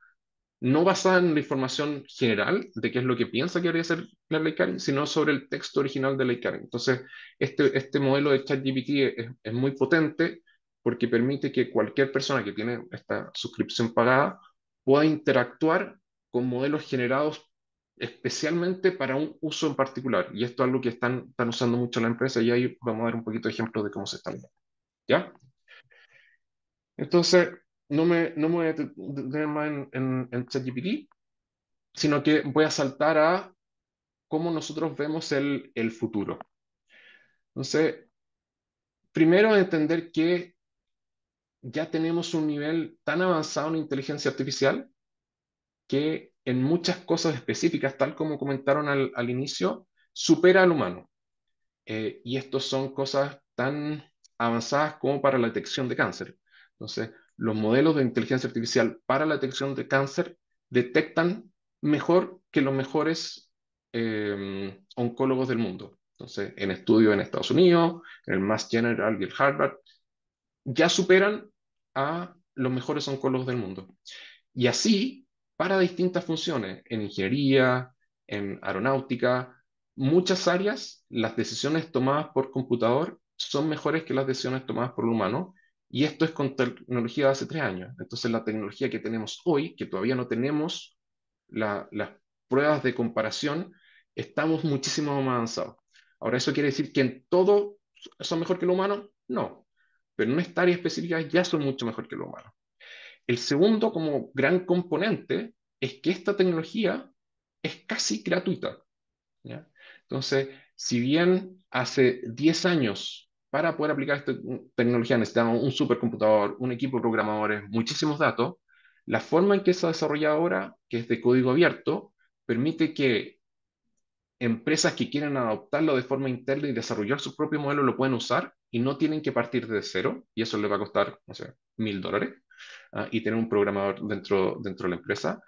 no basado en la información general de qué es lo que piensa que haría ser la ley Karen, sino sobre el texto original de la ley Karen. Entonces, este, este modelo de ChatGPT es, es muy potente porque permite que cualquier persona que tiene esta suscripción pagada pueda interactuar con modelos generados especialmente para un uso en particular. Y esto es algo que están, están usando mucho la empresa y ahí vamos a dar un poquito de ejemplos de cómo se está viendo. ¿Ya? Entonces, no me, no voy a más en, en, ChatGPT, sino que voy a saltar a cómo nosotros vemos el, el futuro. Entonces, primero entender que ya tenemos un nivel tan avanzado en inteligencia artificial que en muchas cosas específicas, tal como comentaron al, inicio, supera al humano. Eh, y estos son cosas tan avanzadas como para la detección de cáncer. Entonces, los modelos de inteligencia artificial para la detección de cáncer detectan mejor que los mejores em, oncólogos del mundo. Entonces, en estudio en Estados Unidos, en el Mass General y el Harvard, ya superan a los mejores oncólogos del mundo. Y así para distintas funciones, en ingeniería, en aeronáutica, muchas áreas, las decisiones tomadas por computador son mejores que las decisiones tomadas por el humano, y esto es con tecnología de hace tres años. Entonces la tecnología que tenemos hoy, que todavía no tenemos las pruebas de comparación, estamos muchísimo más avanzados. Ahora, ¿eso quiere decir que en todo son mejor que lo humano? No, pero en esta área específica ya son mucho mejor que lo humano. El segundo como gran componente es que esta tecnología es casi gratuita. Entonces, si bien hace 10 años para poder aplicar esta tecnología necesitaban un supercomputador, un equipo de programadores, muchísimos datos, la forma en que se ha desarrollado ahora, que es de código abierto, permite que empresas que quieran adoptarlo de forma interna y desarrollar su propio modelo lo pueden usar y no tienen que partir de cero, y eso les va a costar, no sé, mil dólares, Ah, y tener un programador dentro, dentro de la empresa.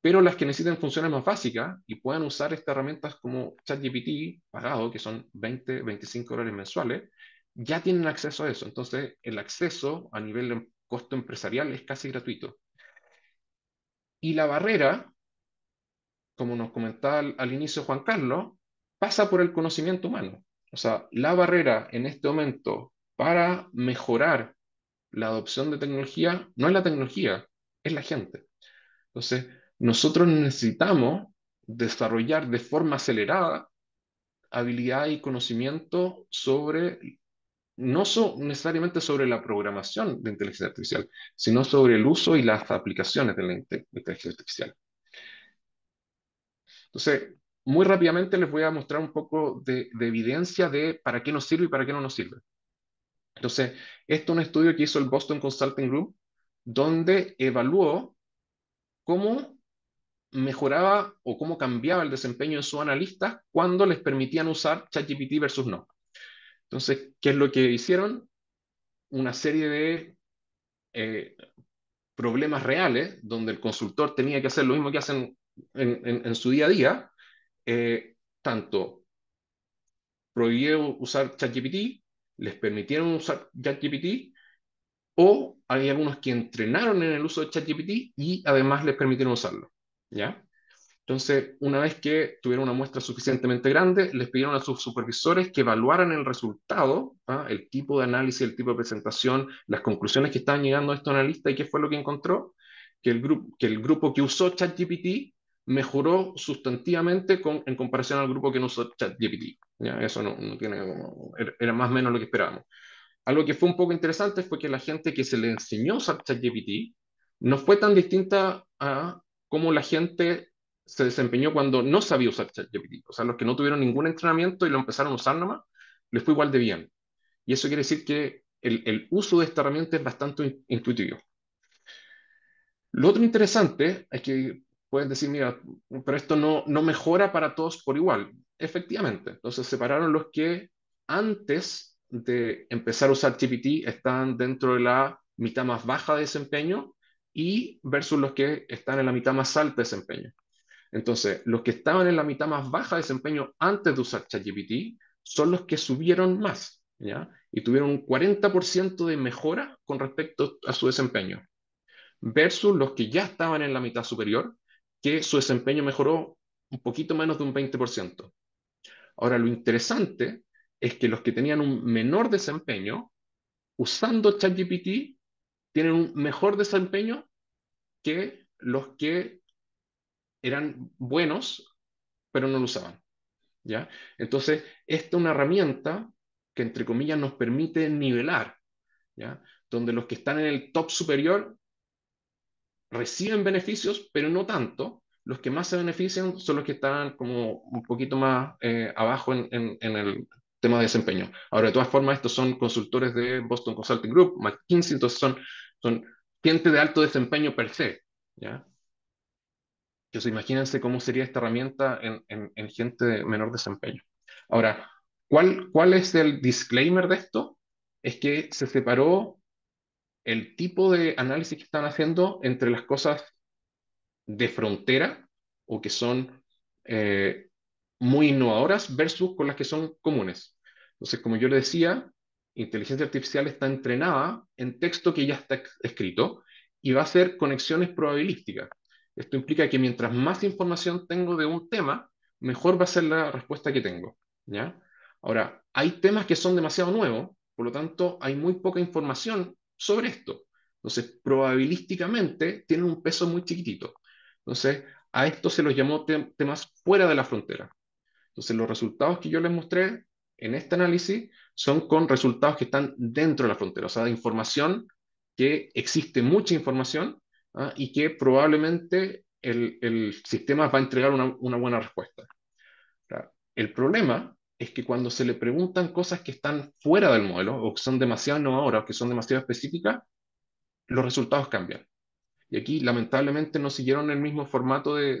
Pero las que necesiten funciones más básicas y puedan usar estas herramientas como ChatGPT pagado, que son 20, 25 dólares mensuales, ya tienen acceso a eso. Entonces, el acceso a nivel de costo empresarial es casi gratuito. Y la barrera, como nos comentaba al inicio Juan Carlos, pasa por el conocimiento humano. O sea, la barrera en este momento para mejorar la adopción de tecnología no es la tecnología, es la gente. Entonces, nosotros necesitamos desarrollar de forma acelerada habilidad y conocimiento sobre, no necesariamente sobre la programación de inteligencia artificial, sino sobre el uso y las aplicaciones de la inteligencia artificial. Entonces, muy rápidamente les voy a mostrar un poco de evidencia de para qué nos sirve y para qué no nos sirve. Entonces, esto es un estudio que hizo el Boston Consulting Group, donde evaluó cómo mejoraba o cómo cambiaba el desempeño de sus analistas cuando les permitían usar ChatGPT versus no. Entonces, ¿qué es lo que hicieron? Una serie de eh, problemas reales donde el consultor tenía que hacer lo mismo que hacen en, su día a día, eh, tanto prohibió usar ChatGPT, les permitieron usar ChatGPT o hay algunos que entrenaron en el uso de ChatGPT y además les permitieron usarlo, ¿ya? Entonces, una vez que tuvieron una muestra suficientemente grande, les pidieron a sus supervisores que evaluaran el resultado, ¿ah? el tipo de análisis, el tipo de presentación, las conclusiones que estaban llegando a estos analista y qué fue lo que encontró, que el, grupo, que el grupo que usó ChatGPT mejoró sustantivamente con, en comparación al grupo que no usó ChatGPT. ¿ya? Eso no, tiene era más o menos lo que esperábamos. Algo que fue un poco interesante fue que la gente que se le enseñó ChatGPT no fue tan distinta a cómo la gente se desempeñó cuando no sabía usar ChatGPT. O sea, los que no tuvieron ningún entrenamiento y lo empezaron a usar nomás, les fue igual de bien. Y eso quiere decir que el, uso de esta herramienta es bastante intuitivo. Lo otro interesante es que Puedes decir, mira, pero esto no, no mejora para todos por igual. Efectivamente, entonces separaron los que antes de empezar a usar ChatGPT están dentro de la mitad más baja de desempeño y versus los que están en la mitad más alta de desempeño. Entonces, los que estaban en la mitad más baja de desempeño antes de usar ChatGPT son los que subieron más, ¿ya? Y tuvieron un 40% de mejora con respecto a su desempeño, versus los que ya estaban en la mitad superior que su desempeño mejoró un poquito menos de un 20%. Ahora, lo interesante es que los que tenían un menor desempeño, usando ChatGPT, tienen un mejor desempeño que los que eran buenos, pero no lo usaban. ¿ya? Entonces, esta es una herramienta que, entre comillas, nos permite nivelar, ¿ya? donde los que están en el top superior reciben beneficios, pero no tanto. Los que más se benefician son los que están como un poquito más eh, abajo en, el tema de desempeño. Ahora, de todas formas, estos son consultores de Boston Consulting Group, McKinsey, entonces son, son gente de alto desempeño per se. ¿ya? Entonces, imagínense cómo sería esta herramienta en, gente de menor desempeño. Ahora, ¿cuál, ¿cuál es el disclaimer de esto? Es que se separó el tipo de análisis que están haciendo entre las cosas de frontera o que son eh, muy innovadoras versus con las que son comunes. Entonces, como yo le decía, inteligencia artificial está entrenada en texto que ya está escrito y va a hacer conexiones probabilísticas. Esto implica que mientras más información tengo de un tema, mejor va a ser la respuesta que tengo. ¿ya? Ahora, hay temas que son demasiado nuevos, por lo tanto, hay muy poca información sobre esto. Entonces, probabilísticamente tienen un peso muy chiquitito. Entonces, a esto se los llamó temas fuera de la frontera. Entonces, los resultados que yo les mostré en este análisis son con resultados que están dentro de la frontera, o sea, de información que existe mucha información ¿ah? y que probablemente el, sistema va a entregar una buena respuesta. El problema es que cuando se le preguntan cosas que están fuera del modelo o que son demasiado innovadoras o que son demasiado específicas, los resultados cambian. Y aquí lamentablemente no siguieron el mismo formato de,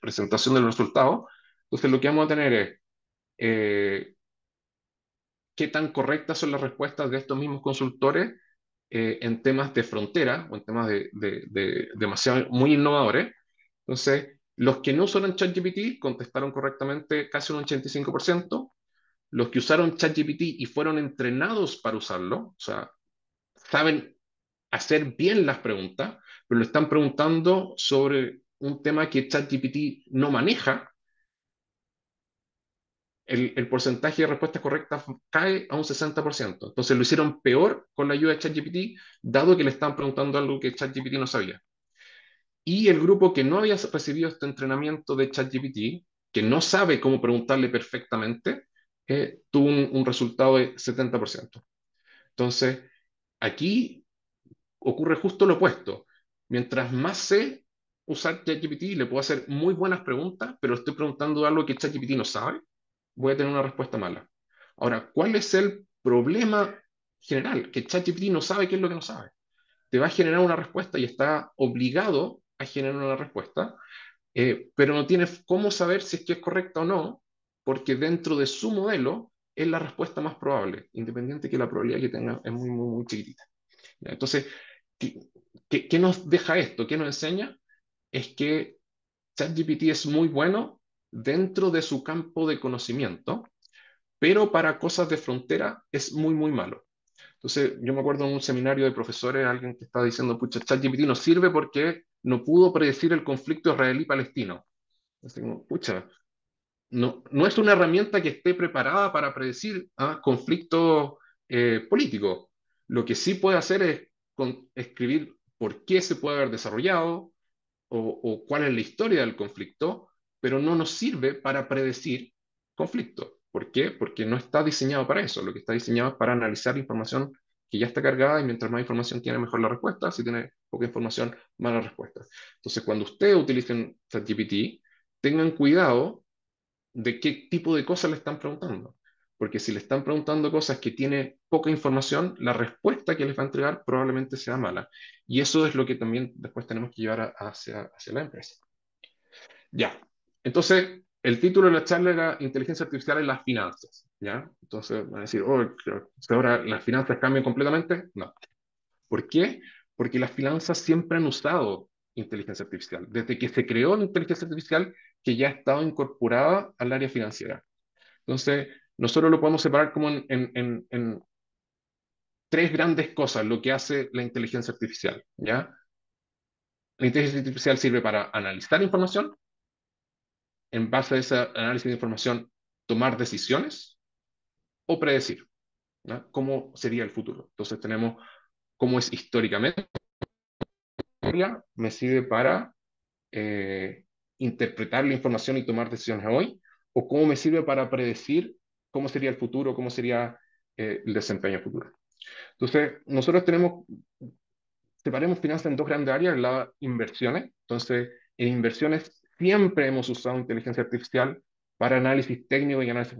presentación de los resultados. Entonces lo que vamos a tener es eh, qué tan correctas son las respuestas de estos mismos consultores eh, en temas de frontera o en temas de, de demasiado muy innovadores. Entonces, los que no usaron ChatGPT contestaron correctamente casi un 85%. Los que usaron ChatGPT y fueron entrenados para usarlo, o sea, saben hacer bien las preguntas, pero lo están preguntando sobre un tema que ChatGPT no maneja, el, porcentaje de respuestas correctas cae a un 60%. Entonces lo hicieron peor con la ayuda de ChatGPT, dado que le están preguntando algo que ChatGPT no sabía. Y el grupo que no había recibido este entrenamiento de ChatGPT, que no sabe cómo preguntarle perfectamente, eh, tuvo un, resultado de 70%. Entonces, aquí ocurre justo lo opuesto. Mientras más sé usar ChatGPT, le puedo hacer muy buenas preguntas, pero estoy preguntando algo que ChatGPT no sabe, voy a tener una respuesta mala. Ahora, ¿cuál es el problema general? Que ChatGPT no sabe qué es lo que no sabe. Te va a generar una respuesta y está obligado genera una respuesta, eh, pero no tiene cómo saber si es que es correcta o no, porque dentro de su modelo es la respuesta más probable, independiente que la probabilidad que tenga es muy, muy, muy chiquitita. Entonces, ¿qué, qué nos deja esto? ¿Qué nos enseña? Es que ChatGPT es muy bueno dentro de su campo de conocimiento, pero para cosas de frontera es muy, muy malo. Entonces, yo me acuerdo en un seminario de profesores, alguien que estaba diciendo, pucha, ChatGPT no sirve porque no pudo predecir el conflicto israelí-palestino. no, no es una herramienta que esté preparada para predecir ¿ah? conflictos eh, políticos. Lo que sí puede hacer es escribir por qué se puede haber desarrollado o, cuál es la historia del conflicto, pero no nos sirve para predecir conflictos. ¿Por qué? Porque no está diseñado para eso. Lo que está diseñado es para analizar información ya está cargada y mientras más información tiene, mejor la respuesta. Si tiene poca información, mala respuesta. Entonces, cuando ustedes utilicen ChatGPT, tengan cuidado de qué tipo de cosas le están preguntando. Porque si le están preguntando cosas que tiene poca información, la respuesta que les va a entregar probablemente sea mala. Y eso es lo que también después tenemos que llevar hacia, hacia la empresa. Ya. Entonces, el título de la charla era Inteligencia Artificial en las Finanzas, ¿ya? Entonces van a decir, oh, ahora las finanzas cambian completamente. No. ¿Por qué? Porque las finanzas siempre han usado inteligencia artificial. Desde que se creó la inteligencia artificial, que ya ha estado incorporada al área financiera. Entonces, nosotros lo podemos separar como en, en tres grandes cosas, lo que hace la inteligencia artificial, ¿ya? La inteligencia artificial sirve para analizar información, en base a ese análisis de información, tomar decisiones o predecir cómo sería el futuro. Entonces tenemos cómo es históricamente. Me sirve para eh, interpretar la información y tomar decisiones hoy, o cómo me sirve para predecir cómo sería el futuro, cómo sería eh, el desempeño futuro. Entonces, nosotros tenemos, separemos finanzas en dos grandes áreas, la inversiones. Entonces, en inversiones siempre hemos usado inteligencia artificial para análisis técnico y análisis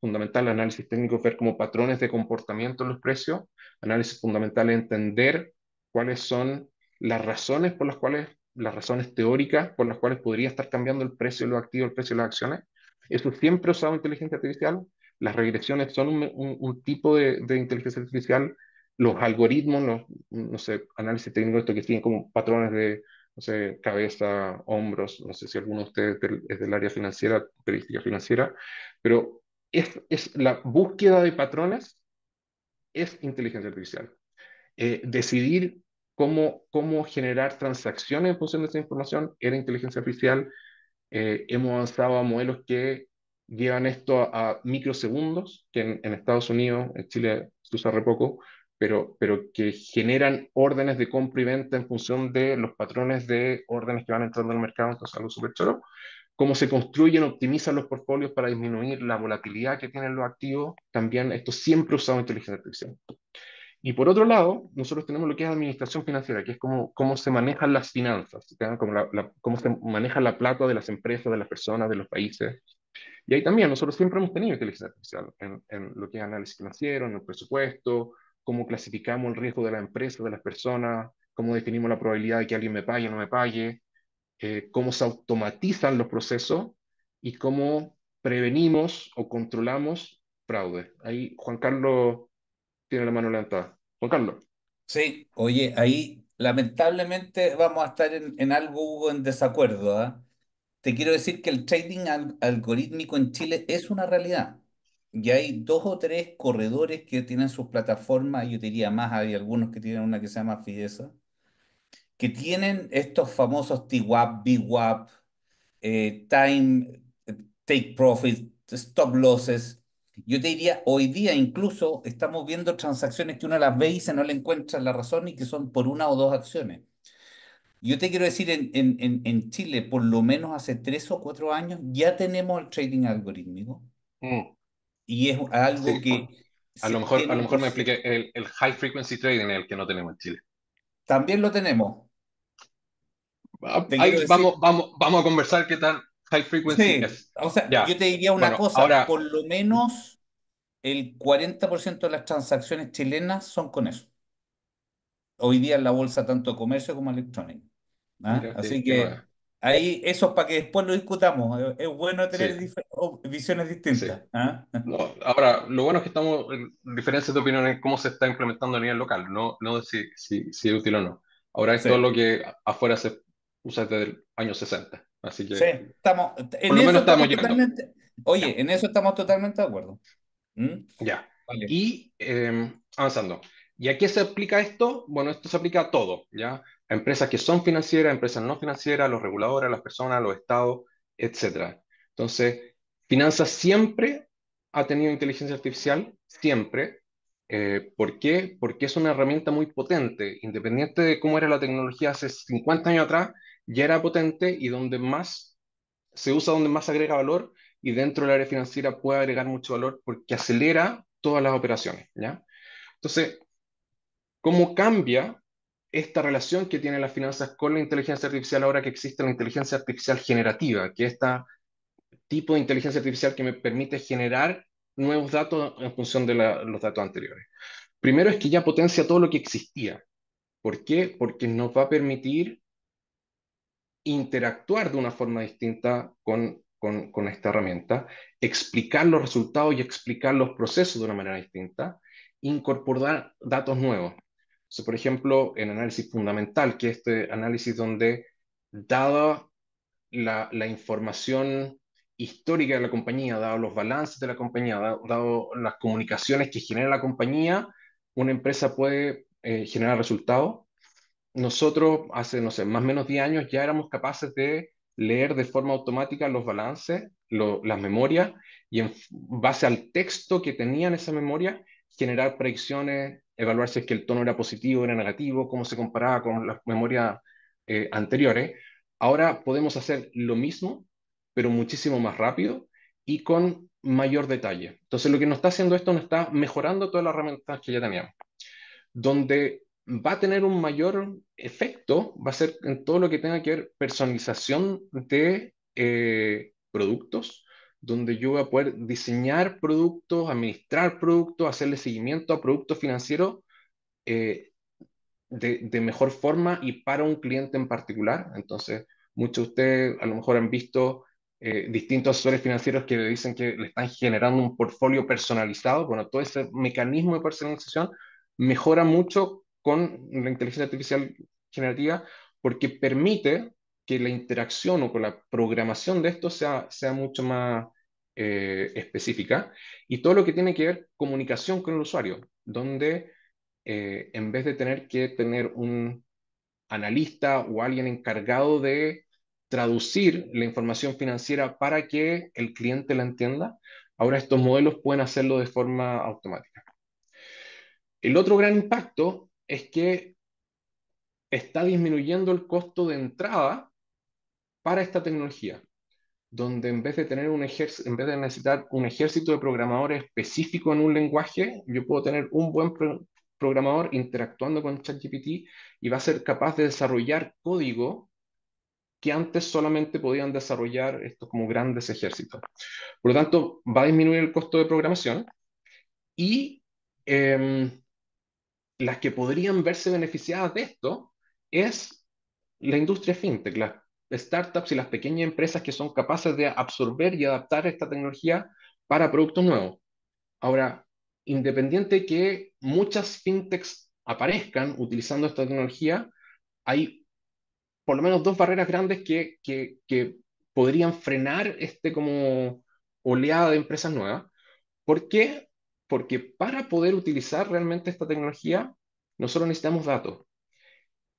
fundamental. Análisis técnico ver como patrones de comportamiento en los precios. Análisis fundamental entender cuáles son las razones por las cuales, las razones teóricas por las cuales podría estar cambiando el precio de los activos, el precio de las acciones. Eso siempre usado inteligencia artificial. Las regresiones son un, tipo de, inteligencia artificial. Los algoritmos, los, no sé, análisis técnico, esto que tienen como patrones de, no sé, cabeza, hombros, no sé si alguno de ustedes es del área financiera, periodística financiera, pero es, es, la búsqueda de patrones es inteligencia artificial. Eh, decidir cómo, cómo generar transacciones en función de esa información era inteligencia artificial. Eh, hemos avanzado a modelos que llevan esto a, microsegundos, que en, en, Estados Unidos, en Chile se usa re poco, pero, pero que generan órdenes de compra y venta en función de los patrones de órdenes que van entrando al mercado, entonces algo súper choro. Cómo se construyen, optimizan los portfolios para disminuir la volatilidad que tienen los activos, también esto siempre usado inteligencia artificial. Y por otro lado, nosotros tenemos lo que es administración financiera, que es cómo, cómo se manejan las finanzas, como cómo se maneja la plata de las empresas, de las personas, de los países. Y ahí también nosotros siempre hemos tenido inteligencia artificial en, en lo que es análisis financiero, en el presupuesto, cómo clasificamos el riesgo de la empresa, de las personas, cómo definimos la probabilidad de que alguien me pague o no me pague, eh, cómo se automatizan los procesos y cómo prevenimos o controlamos fraude. Ahí Juan Carlos tiene la mano levantada. Juan Carlos. Sí, oye, ahí lamentablemente vamos a estar en, algo, Hugo, en desacuerdo. ¿ah? Te quiero decir que el trading algorítmico en Chile es una realidad y hay dos o tres corredores que tienen sus plataformas, yo diría más, hay algunos que tienen una que se llama Fidesa, que tienen estos famosos TWAP, BWAP, eh, Time, eh, Take Profit, Stop Losses. Yo te diría, hoy día incluso estamos viendo transacciones que uno las ve y se no le encuentra la razón y que son por una o dos acciones. Yo te quiero decir, en, en, en Chile, por lo menos hace tres o cuatro años, ya tenemos el trading algorítmico. Mm. Y es algo que... A lo, mejor, a lo mejor me explique el, high frequency trading, el que no tenemos en Chile. También lo tenemos. Ah, vamos, vamos, vamos a conversar qué tal high frequency es. O sea, yo te diría una cosa, ahora... por lo menos el 40% de las transacciones chilenas son con eso. Hoy día en la bolsa tanto comercio como electrónico. ¿ah? Así que Ahí, eso es para que después lo discutamos. Es bueno tener visiones distintas. ¿ah? ahora, lo bueno es que estamos en diferencias de opinión en cómo se está implementando a nivel local, no, no si, es útil o no. Ahora esto es lo que afuera se usa desde el año 60. Así que. Sí, estamos. En lo menos estamos, Oye, en eso estamos totalmente de acuerdo. ¿Mm? Ya. Y em, avanzando. ¿Y a qué se aplica esto? Bueno, esto se aplica a todo, ¿ya? empresas que son financieras, empresas no financieras, los reguladores, las personas, los estados, etc. Entonces, finanzas siempre ha tenido inteligencia artificial, siempre. Eh, ¿Por qué? Porque es una herramienta muy potente, independiente de cómo era la tecnología hace 50 años atrás, ya era potente y donde más se usa, donde más agrega valor y dentro del área financiera puede agregar mucho valor porque acelera todas las operaciones, ¿ya? Entonces, ¿cómo cambia esta relación que tienen las finanzas con la inteligencia artificial ahora que existe la inteligencia artificial generativa, que es este tipo de inteligencia artificial que me permite generar nuevos datos en función de los datos anteriores. Primero es que ya potencia todo lo que existía. ¿Por qué? Porque nos va a permitir interactuar de una forma distinta con, con esta herramienta, explicar los resultados y explicar los procesos de una manera distinta, incorporar datos nuevos por ejemplo, en análisis fundamental, que es este análisis donde, dada la, información histórica de la compañía, dado los balances de la compañía, dado, las comunicaciones que genera la compañía, una empresa puede eh, generar resultados. Nosotros hace, no sé, más o menos 10 años ya éramos capaces de leer de forma automática los balances, las memorias, y en base al texto que tenían esa memoria, generar predicciones evaluar si es que el tono era positivo, era negativo, cómo se comparaba con las memorias eh, anteriores. Ahora podemos hacer lo mismo, pero muchísimo más rápido y con mayor detalle. Entonces, lo que nos está haciendo esto nos está mejorando todas las herramientas que ya teníamos. Donde va a tener un mayor efecto, va a ser en todo lo que tenga que ver personalización de eh, productos, donde yo voy a poder diseñar productos, administrar productos, hacerle seguimiento a productos financieros eh, de, mejor forma y para un cliente en particular. Entonces, muchos de ustedes a lo mejor han visto eh, distintos asesores financieros que le dicen que le están generando un portfolio personalizado. Bueno, todo ese mecanismo de personalización mejora mucho con la inteligencia artificial generativa porque permite que la interacción o con la programación de esto sea, sea mucho más eh, específica y todo lo que tiene que ver comunicación con el usuario, donde eh, en vez de tener que tener un analista o alguien encargado de traducir la información financiera para que el cliente la entienda, ahora estos modelos pueden hacerlo de forma automática. El otro gran impacto es que está disminuyendo el costo de entrada para esta tecnología donde en vez de tener un en vez de necesitar un ejército de programadores específico en un lenguaje, yo puedo tener un buen programador interactuando con ChatGPT y va a ser capaz de desarrollar código que antes solamente podían desarrollar estos como grandes ejércitos. Por lo tanto, va a disminuir el costo de programación y em, las que podrían verse beneficiadas de esto es la industria fintech, startups y las pequeñas empresas que son capaces de absorber y adaptar esta tecnología para productos nuevos. Ahora, independiente que muchas fintechs aparezcan utilizando esta tecnología, hay por lo menos dos barreras grandes que, que podrían frenar este como oleada de empresas nuevas. ¿Por qué? Porque para poder utilizar realmente esta tecnología, nosotros necesitamos datos.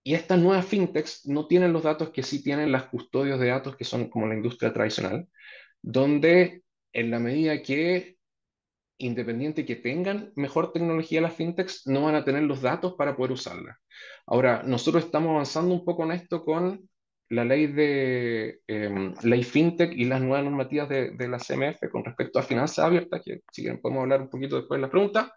Y estas nuevas fintechs no tienen los datos que sí tienen las custodios de datos, que son como la industria tradicional, donde en la medida que, independiente que tengan mejor tecnología las fintechs, no van a tener los datos para poder usarla. Ahora, nosotros estamos avanzando un poco en esto con la ley de em, ley fintech y las nuevas normativas de, la CMF con respecto a finanzas abiertas, que si quieren podemos hablar un poquito después de las preguntas,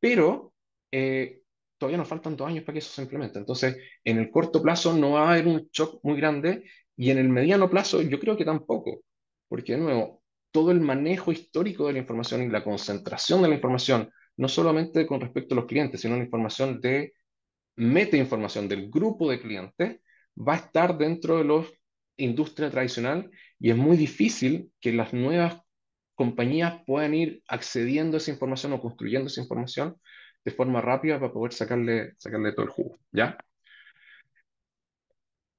pero eh, todavía nos faltan dos años para que eso se implemente. Entonces, en el corto plazo no va a haber un shock muy grande y en el mediano plazo yo creo que tampoco, porque de nuevo, todo el manejo histórico de la información y la concentración de la información, no solamente con respecto a los clientes, sino la información de meta información del grupo de clientes, va a estar dentro de la industria tradicional y es muy difícil que las nuevas compañías puedan ir accediendo a esa información o construyendo esa información de forma rápida para poder sacarle, sacarle todo el jugo, ¿ya?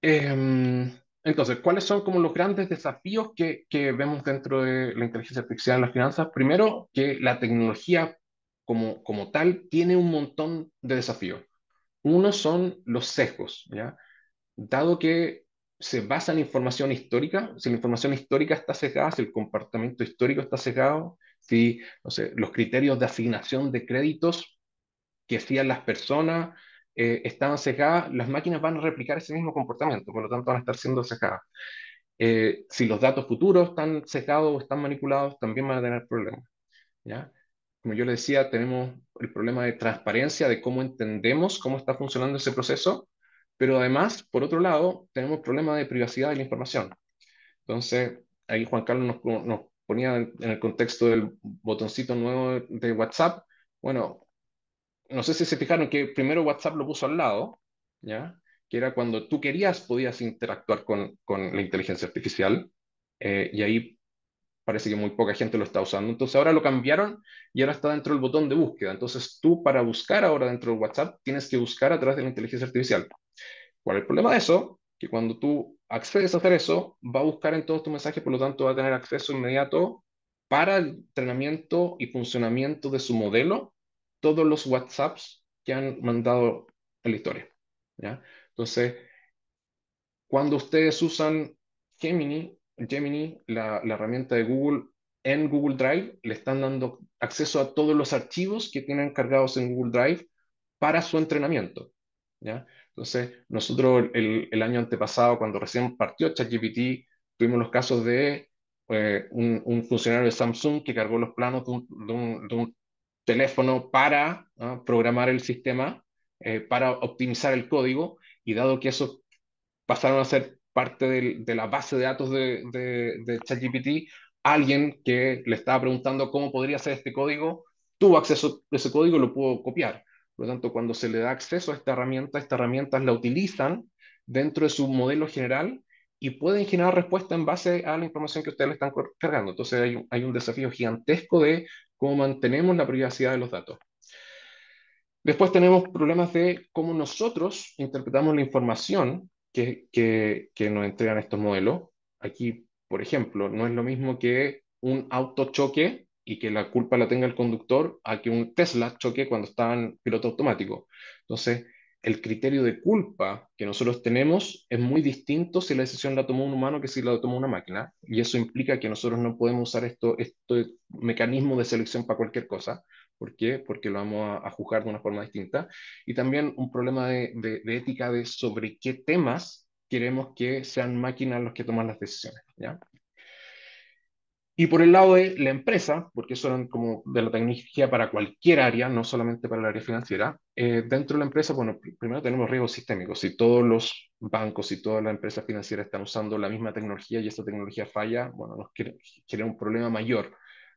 Em, entonces, ¿cuáles son como los grandes desafíos que, que, vemos dentro de la inteligencia artificial en las finanzas? Primero, que la tecnología como, como tal tiene un montón de desafíos. Uno son los sesgos, ¿ya? Dado que se basa en información histórica, si la información histórica está sesgada, si el comportamiento histórico está sesgado, si no sé, los criterios de asignación de créditos que hacían las personas eh, estaban sesgadas, las máquinas van a replicar ese mismo comportamiento, por lo tanto van a estar siendo secadas eh, si los datos futuros están secados o están manipulados, también van a tener problemas. ¿ya? Como yo le decía, tenemos el problema de transparencia, de cómo entendemos cómo está funcionando ese proceso, pero además, por otro lado, tenemos problemas problema de privacidad de la información. Entonces, ahí Juan Carlos nos, ponía en el contexto del botoncito nuevo de WhatsApp. Bueno, no sé si se fijaron que primero WhatsApp lo puso al lado, ¿ya? que era cuando tú querías podías interactuar con, la inteligencia artificial, eh, y ahí parece que muy poca gente lo está usando. Entonces ahora lo cambiaron y ahora está dentro del botón de búsqueda. Entonces tú para buscar ahora dentro de WhatsApp tienes que buscar a través de la inteligencia artificial. ¿Cuál es el problema de eso? Que cuando tú accedes a hacer eso, va a buscar en todos tus mensajes, por lo tanto va a tener acceso inmediato para el entrenamiento y funcionamiento de su modelo todos los WhatsApps que han mandado a la historia. ¿ya? Entonces, cuando ustedes usan Gemini, Gemini la, herramienta de Google, en Google Drive, le están dando acceso a todos los archivos que tienen cargados en Google Drive para su entrenamiento. ¿ya? Entonces, nosotros el, año antepasado, cuando recién partió ChatGPT, tuvimos los casos de eh, un, funcionario de Samsung que cargó los planos de un teléfono para programar el sistema, eh, para optimizar el código, y dado que eso pasaron a ser parte de la base de datos de, ChatGPT, alguien que le estaba preguntando cómo podría hacer este código, tuvo acceso a ese código y lo pudo copiar. Por lo tanto, cuando se le da acceso a esta herramienta, estas herramientas la utilizan dentro de su modelo general y pueden generar respuesta en base a la información que ustedes le están cargando. Entonces hay un desafío gigantesco de cómo mantenemos la privacidad de los datos. Después tenemos problemas de cómo nosotros interpretamos la información que, nos entregan estos modelos. Aquí, por ejemplo, no es lo mismo que un auto choque y que la culpa la tenga el conductor a que un Tesla choque cuando está en piloto automático. Entonces, el criterio de culpa que nosotros tenemos es muy distinto si la decisión la tomó un humano que si la tomó una máquina. Y eso implica que nosotros no podemos usar esto, este mecanismo de selección para cualquier cosa. ¿Por qué? Porque lo vamos a, juzgar de una forma distinta. Y también un problema de, de ética de sobre qué temas queremos que sean máquinas los que toman las decisiones. ¿ya? Y por el lado de la empresa, porque eso como de la tecnología para cualquier área, no solamente para el área financiera, eh, dentro de la empresa, bueno, primero tenemos riesgos sistémicos. Si todos los bancos y todas las empresas financieras están usando la misma tecnología y esta tecnología falla, bueno, nos genera un problema mayor,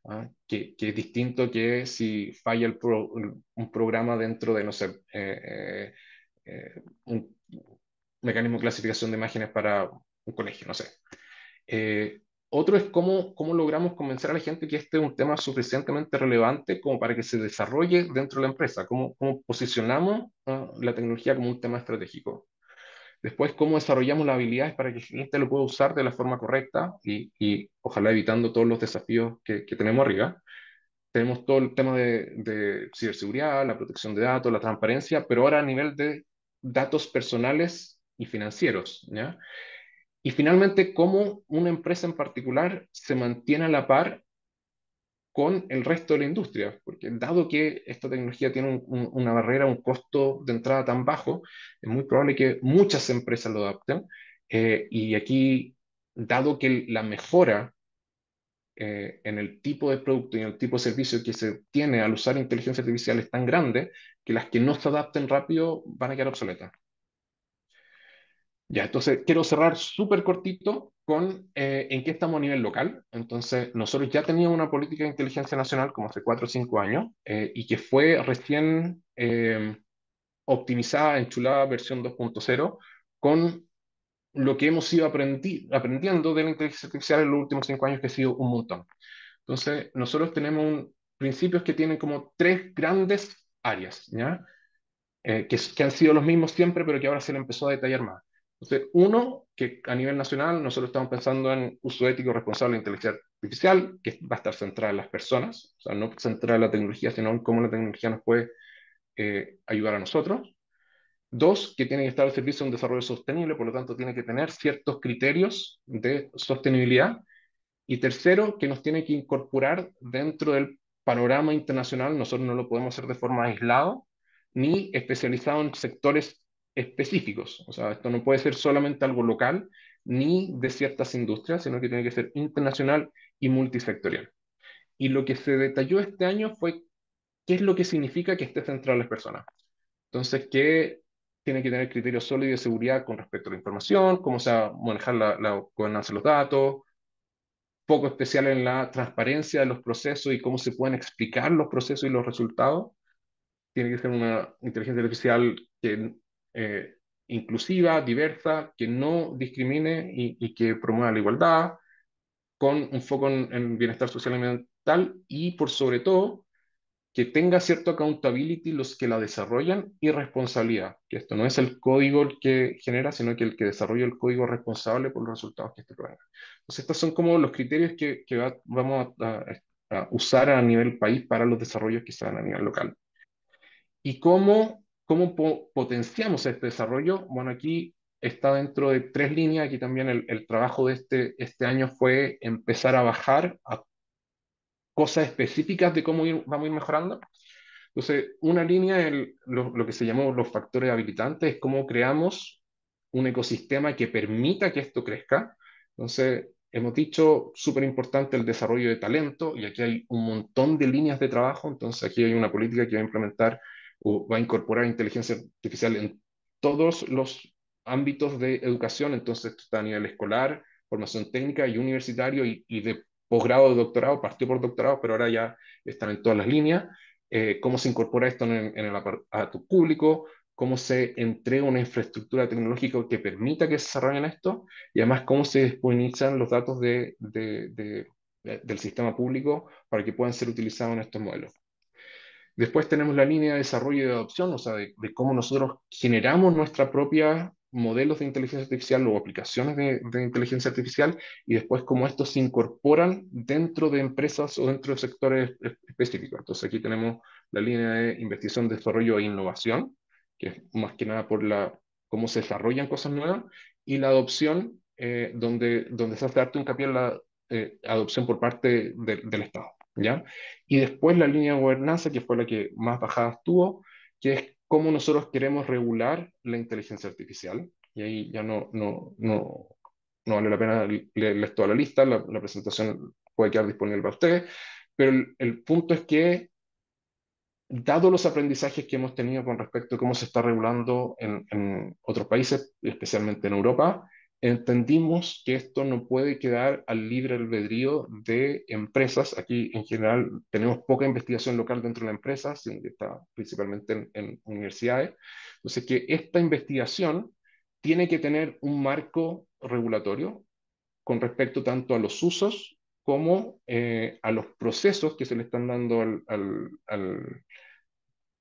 ¿ah? que, que, es distinto que si falla un programa dentro de, no sé, eh, eh, un mecanismo de clasificación de imágenes para un colegio, no sé. Eh, otro es cómo, cómo logramos convencer a la gente que este es un tema suficientemente relevante como para que se desarrolle dentro de la empresa, cómo, cómo posicionamos ah, la tecnología como un tema estratégico. Después, cómo desarrollamos las habilidades para que el cliente lo pueda usar de la forma correcta y, y ojalá evitando todos los desafíos que, que, tenemos arriba. Tenemos todo el tema de, de ciberseguridad, la protección de datos, la transparencia, pero ahora a nivel de datos personales y financieros. ¿ya? Y finalmente, cómo una empresa en particular se mantiene a la par con el resto de la industria, porque dado que esta tecnología tiene una barrera, un costo de entrada tan bajo, es muy probable que muchas empresas lo adapten. Eh, y aquí, dado que la mejora eh, en el tipo de producto y en el tipo de servicio que se tiene al usar inteligencia artificial es tan grande que las que no se adapten rápido van a quedar obsoletas. Ya, entonces quiero cerrar súper cortito con eh, en qué estamos a nivel local. Entonces, nosotros ya teníamos una política de inteligencia nacional como hace cuatro o cinco años eh, y que fue recién em, optimizada, enchulada versión 2.0 con lo que hemos ido aprendiendo de la inteligencia artificial en los últimos cinco años, que ha sido un montón. Entonces, nosotros tenemos principios que tienen como tres grandes áreas, ¿ya? Eh, que han sido los mismos siempre, pero que ahora se le empezó a detallar más entonces, uno, que a nivel nacional nosotros estamos pensando en uso ético responsable de inteligencia artificial, que va a estar centrada en las personas, o sea, no centrada en la tecnología, sino en cómo la tecnología nos puede eh, ayudar a nosotros. Dos, que tiene que estar al servicio de un desarrollo sostenible, por lo tanto, tiene que tener ciertos criterios de sostenibilidad. Y tercero, que nos tiene que incorporar dentro del panorama internacional, nosotros no lo podemos hacer de forma aislada, ni especializado en sectores específicos. O sea, esto no puede ser solamente algo local ni de ciertas industrias, sino que tiene que ser internacional y multisectorial. Y lo que se detalló este año fue qué es lo que significa que esté centrado en las personas. Entonces, que tiene que tener criterios sólidos de seguridad con respecto a la información, cómo se va a manejar la, la gobernanza de los datos, poco especial en la transparencia de los procesos y cómo se pueden explicar los procesos y los resultados. Tiene que ser una inteligencia artificial que eh, inclusiva, diversa, que no discrimine y, que promueva la igualdad, con un foco en, bienestar social y ambiental y por sobre todo que tenga cierto accountability los que la desarrollan y responsabilidad, que esto no es el código el que genera, sino que el que desarrolla el código responsable por los resultados que este programa. Entonces, estos son como los criterios que, vamos a, a, usar a nivel país para los desarrollos que se dan a nivel local. ¿Y cómo ¿Cómo potenciamos este desarrollo? Bueno, aquí está dentro de tres líneas. Aquí también el, trabajo de este, este año fue empezar a bajar a cosas específicas de cómo vamos a ir mejorando. Entonces, una línea, lo, lo, que se llamó los factores habilitantes, es cómo creamos un ecosistema que permita que esto crezca. Entonces, hemos dicho, súper importante el desarrollo de talento, y aquí hay un montón de líneas de trabajo, entonces aquí hay una política que va a implementar o va a incorporar inteligencia artificial en todos los ámbitos de educación, entonces esto está a nivel escolar, formación técnica y universitario y, de posgrado, de doctorado, partió por doctorado, pero ahora ya están en todas las líneas, eh, cómo se incorpora esto en, el aparato público, cómo se entrega una infraestructura tecnológica que permita que se desarrollen esto y además cómo se disponibilizan los datos del sistema público para que puedan ser utilizados en estos modelos. Después tenemos la línea de desarrollo y de adopción, o sea, de, cómo nosotros generamos nuestra propia modelos de inteligencia artificial o aplicaciones de, inteligencia artificial y después cómo estos se incorporan dentro de empresas o dentro de sectores específicos. Entonces aquí tenemos la línea de investigación, desarrollo e innovación, que es más que nada por la, cómo se desarrollan cosas nuevas, y la adopción, eh, donde, donde se hace harto hincapié en la eh, adopción por parte del Estado. Y después la línea de gobernanza, que fue la que más bajada tuvo, que es cómo nosotros queremos regular la inteligencia artificial. Y ahí ya no, no, vale la pena leerles toda la lista, la, presentación puede quedar disponible para ustedes, pero el, punto es que, dado los aprendizajes que hemos tenido con respecto a cómo se está regulando en otros países, especialmente en Europa, entendimos que esto no puede quedar al libre albedrío de empresas. Aquí en general tenemos poca investigación local dentro de la empresa, sino que está principalmente en, universidades. Entonces, que esta investigación tiene que tener un marco regulatorio con respecto tanto a los usos como eh, a los procesos que se le están dando al, al,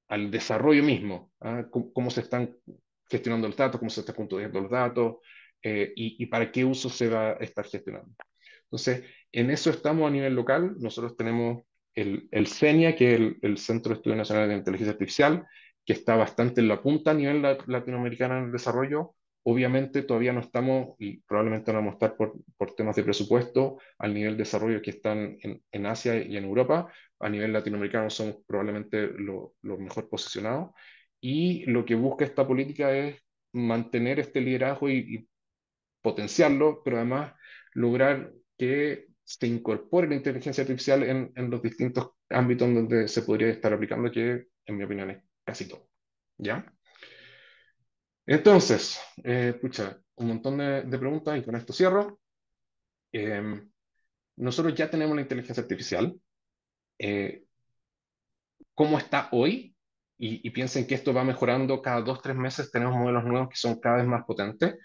al, desarrollo mismo, ¿ah? cómo se están gestionando los datos, cómo se están construyendo los datos, eh, y, para qué uso se va a estar gestionando. Entonces, en eso estamos a nivel local. Nosotros tenemos el, el CENIA, que es el, Centro de Estudios Nacionales de Inteligencia Artificial, que está bastante en la punta a nivel latinoamericano en el desarrollo. Obviamente todavía no estamos, y probablemente no vamos a estar por, por temas de presupuesto, al nivel de desarrollo que están en, en Asia y en Europa. A nivel latinoamericano somos probablemente los mejor posicionados. Y lo que busca esta política es mantener este liderazgo y, y potenciarlo, pero además lograr que se incorpore la inteligencia artificial en, los distintos ámbitos donde se podría estar aplicando, que en mi opinión es casi todo. ¿Ya? Entonces, eh, pucha, un montón de, preguntas y con esto cierro. Em, nosotros ya tenemos la inteligencia artificial. Eh, ¿Cómo está hoy? Y, y, piensen que esto va mejorando cada dos, tres meses. Tenemos modelos nuevos que son cada vez más potentes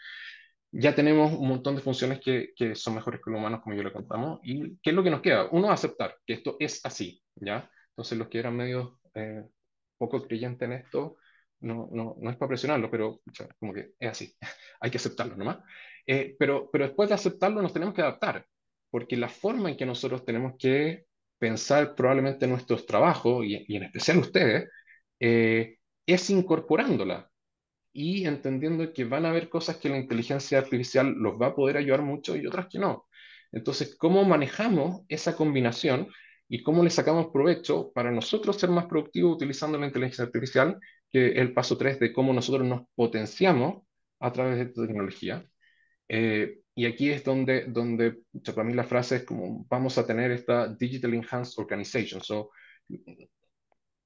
ya tenemos un montón de funciones que, que son mejores que los humanos, como yo le contamos. ¿Y qué es lo que nos queda? Uno, aceptar que esto es así, ¿ya? Entonces, los que eran medio eh, poco creyentes en esto, no, no, no es para presionarlo, pero como que es así, (laughs) hay que aceptarlo nomás. Eh, pero, pero después de aceptarlo nos tenemos que adaptar, porque la forma en que nosotros tenemos que pensar probablemente nuestros trabajos, y, y en especial ustedes, eh, es incorporándola, y entendiendo que van a haber cosas que la inteligencia artificial los va a poder ayudar mucho y otras que no. Entonces, ¿cómo manejamos esa combinación y cómo le sacamos provecho para nosotros ser más productivos utilizando la inteligencia artificial, que el paso 3 de cómo nosotros nos potenciamos a través de esta tecnología? Eh, y aquí es donde, donde para mí la frase es como vamos a tener esta Digital Enhanced Organization. So,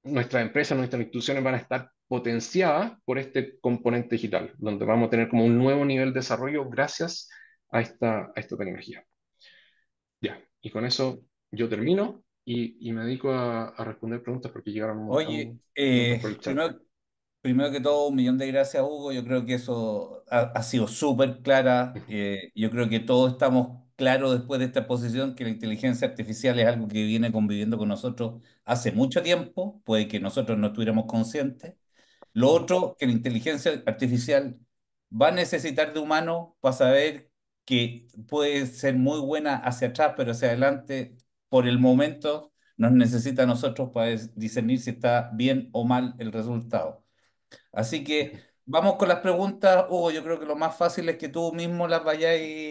nuestras empresas, nuestras instituciones van a estar potenciada por este componente digital, donde vamos a tener como un nuevo nivel de desarrollo gracias a esta, a esta tecnología. Ya, y con eso yo termino y, me dedico a, responder preguntas porque llegaron... Oye, un, eh, Oye, primero, que todo, un millón de gracias, Hugo. Yo creo que eso ha, sido súper clara. Eh, yo creo que todos estamos claros después de esta posición que la inteligencia artificial es algo que viene conviviendo con nosotros hace mucho tiempo, puede que nosotros no estuviéramos conscientes lo otro, que la inteligencia artificial va a necesitar de humano para saber que puede ser muy buena hacia atrás, pero hacia adelante, por el momento, nos necesita a nosotros para discernir si está bien o mal el resultado. Así que vamos con las preguntas, Hugo. Yo creo que lo más fácil es que tú mismo las vayáis.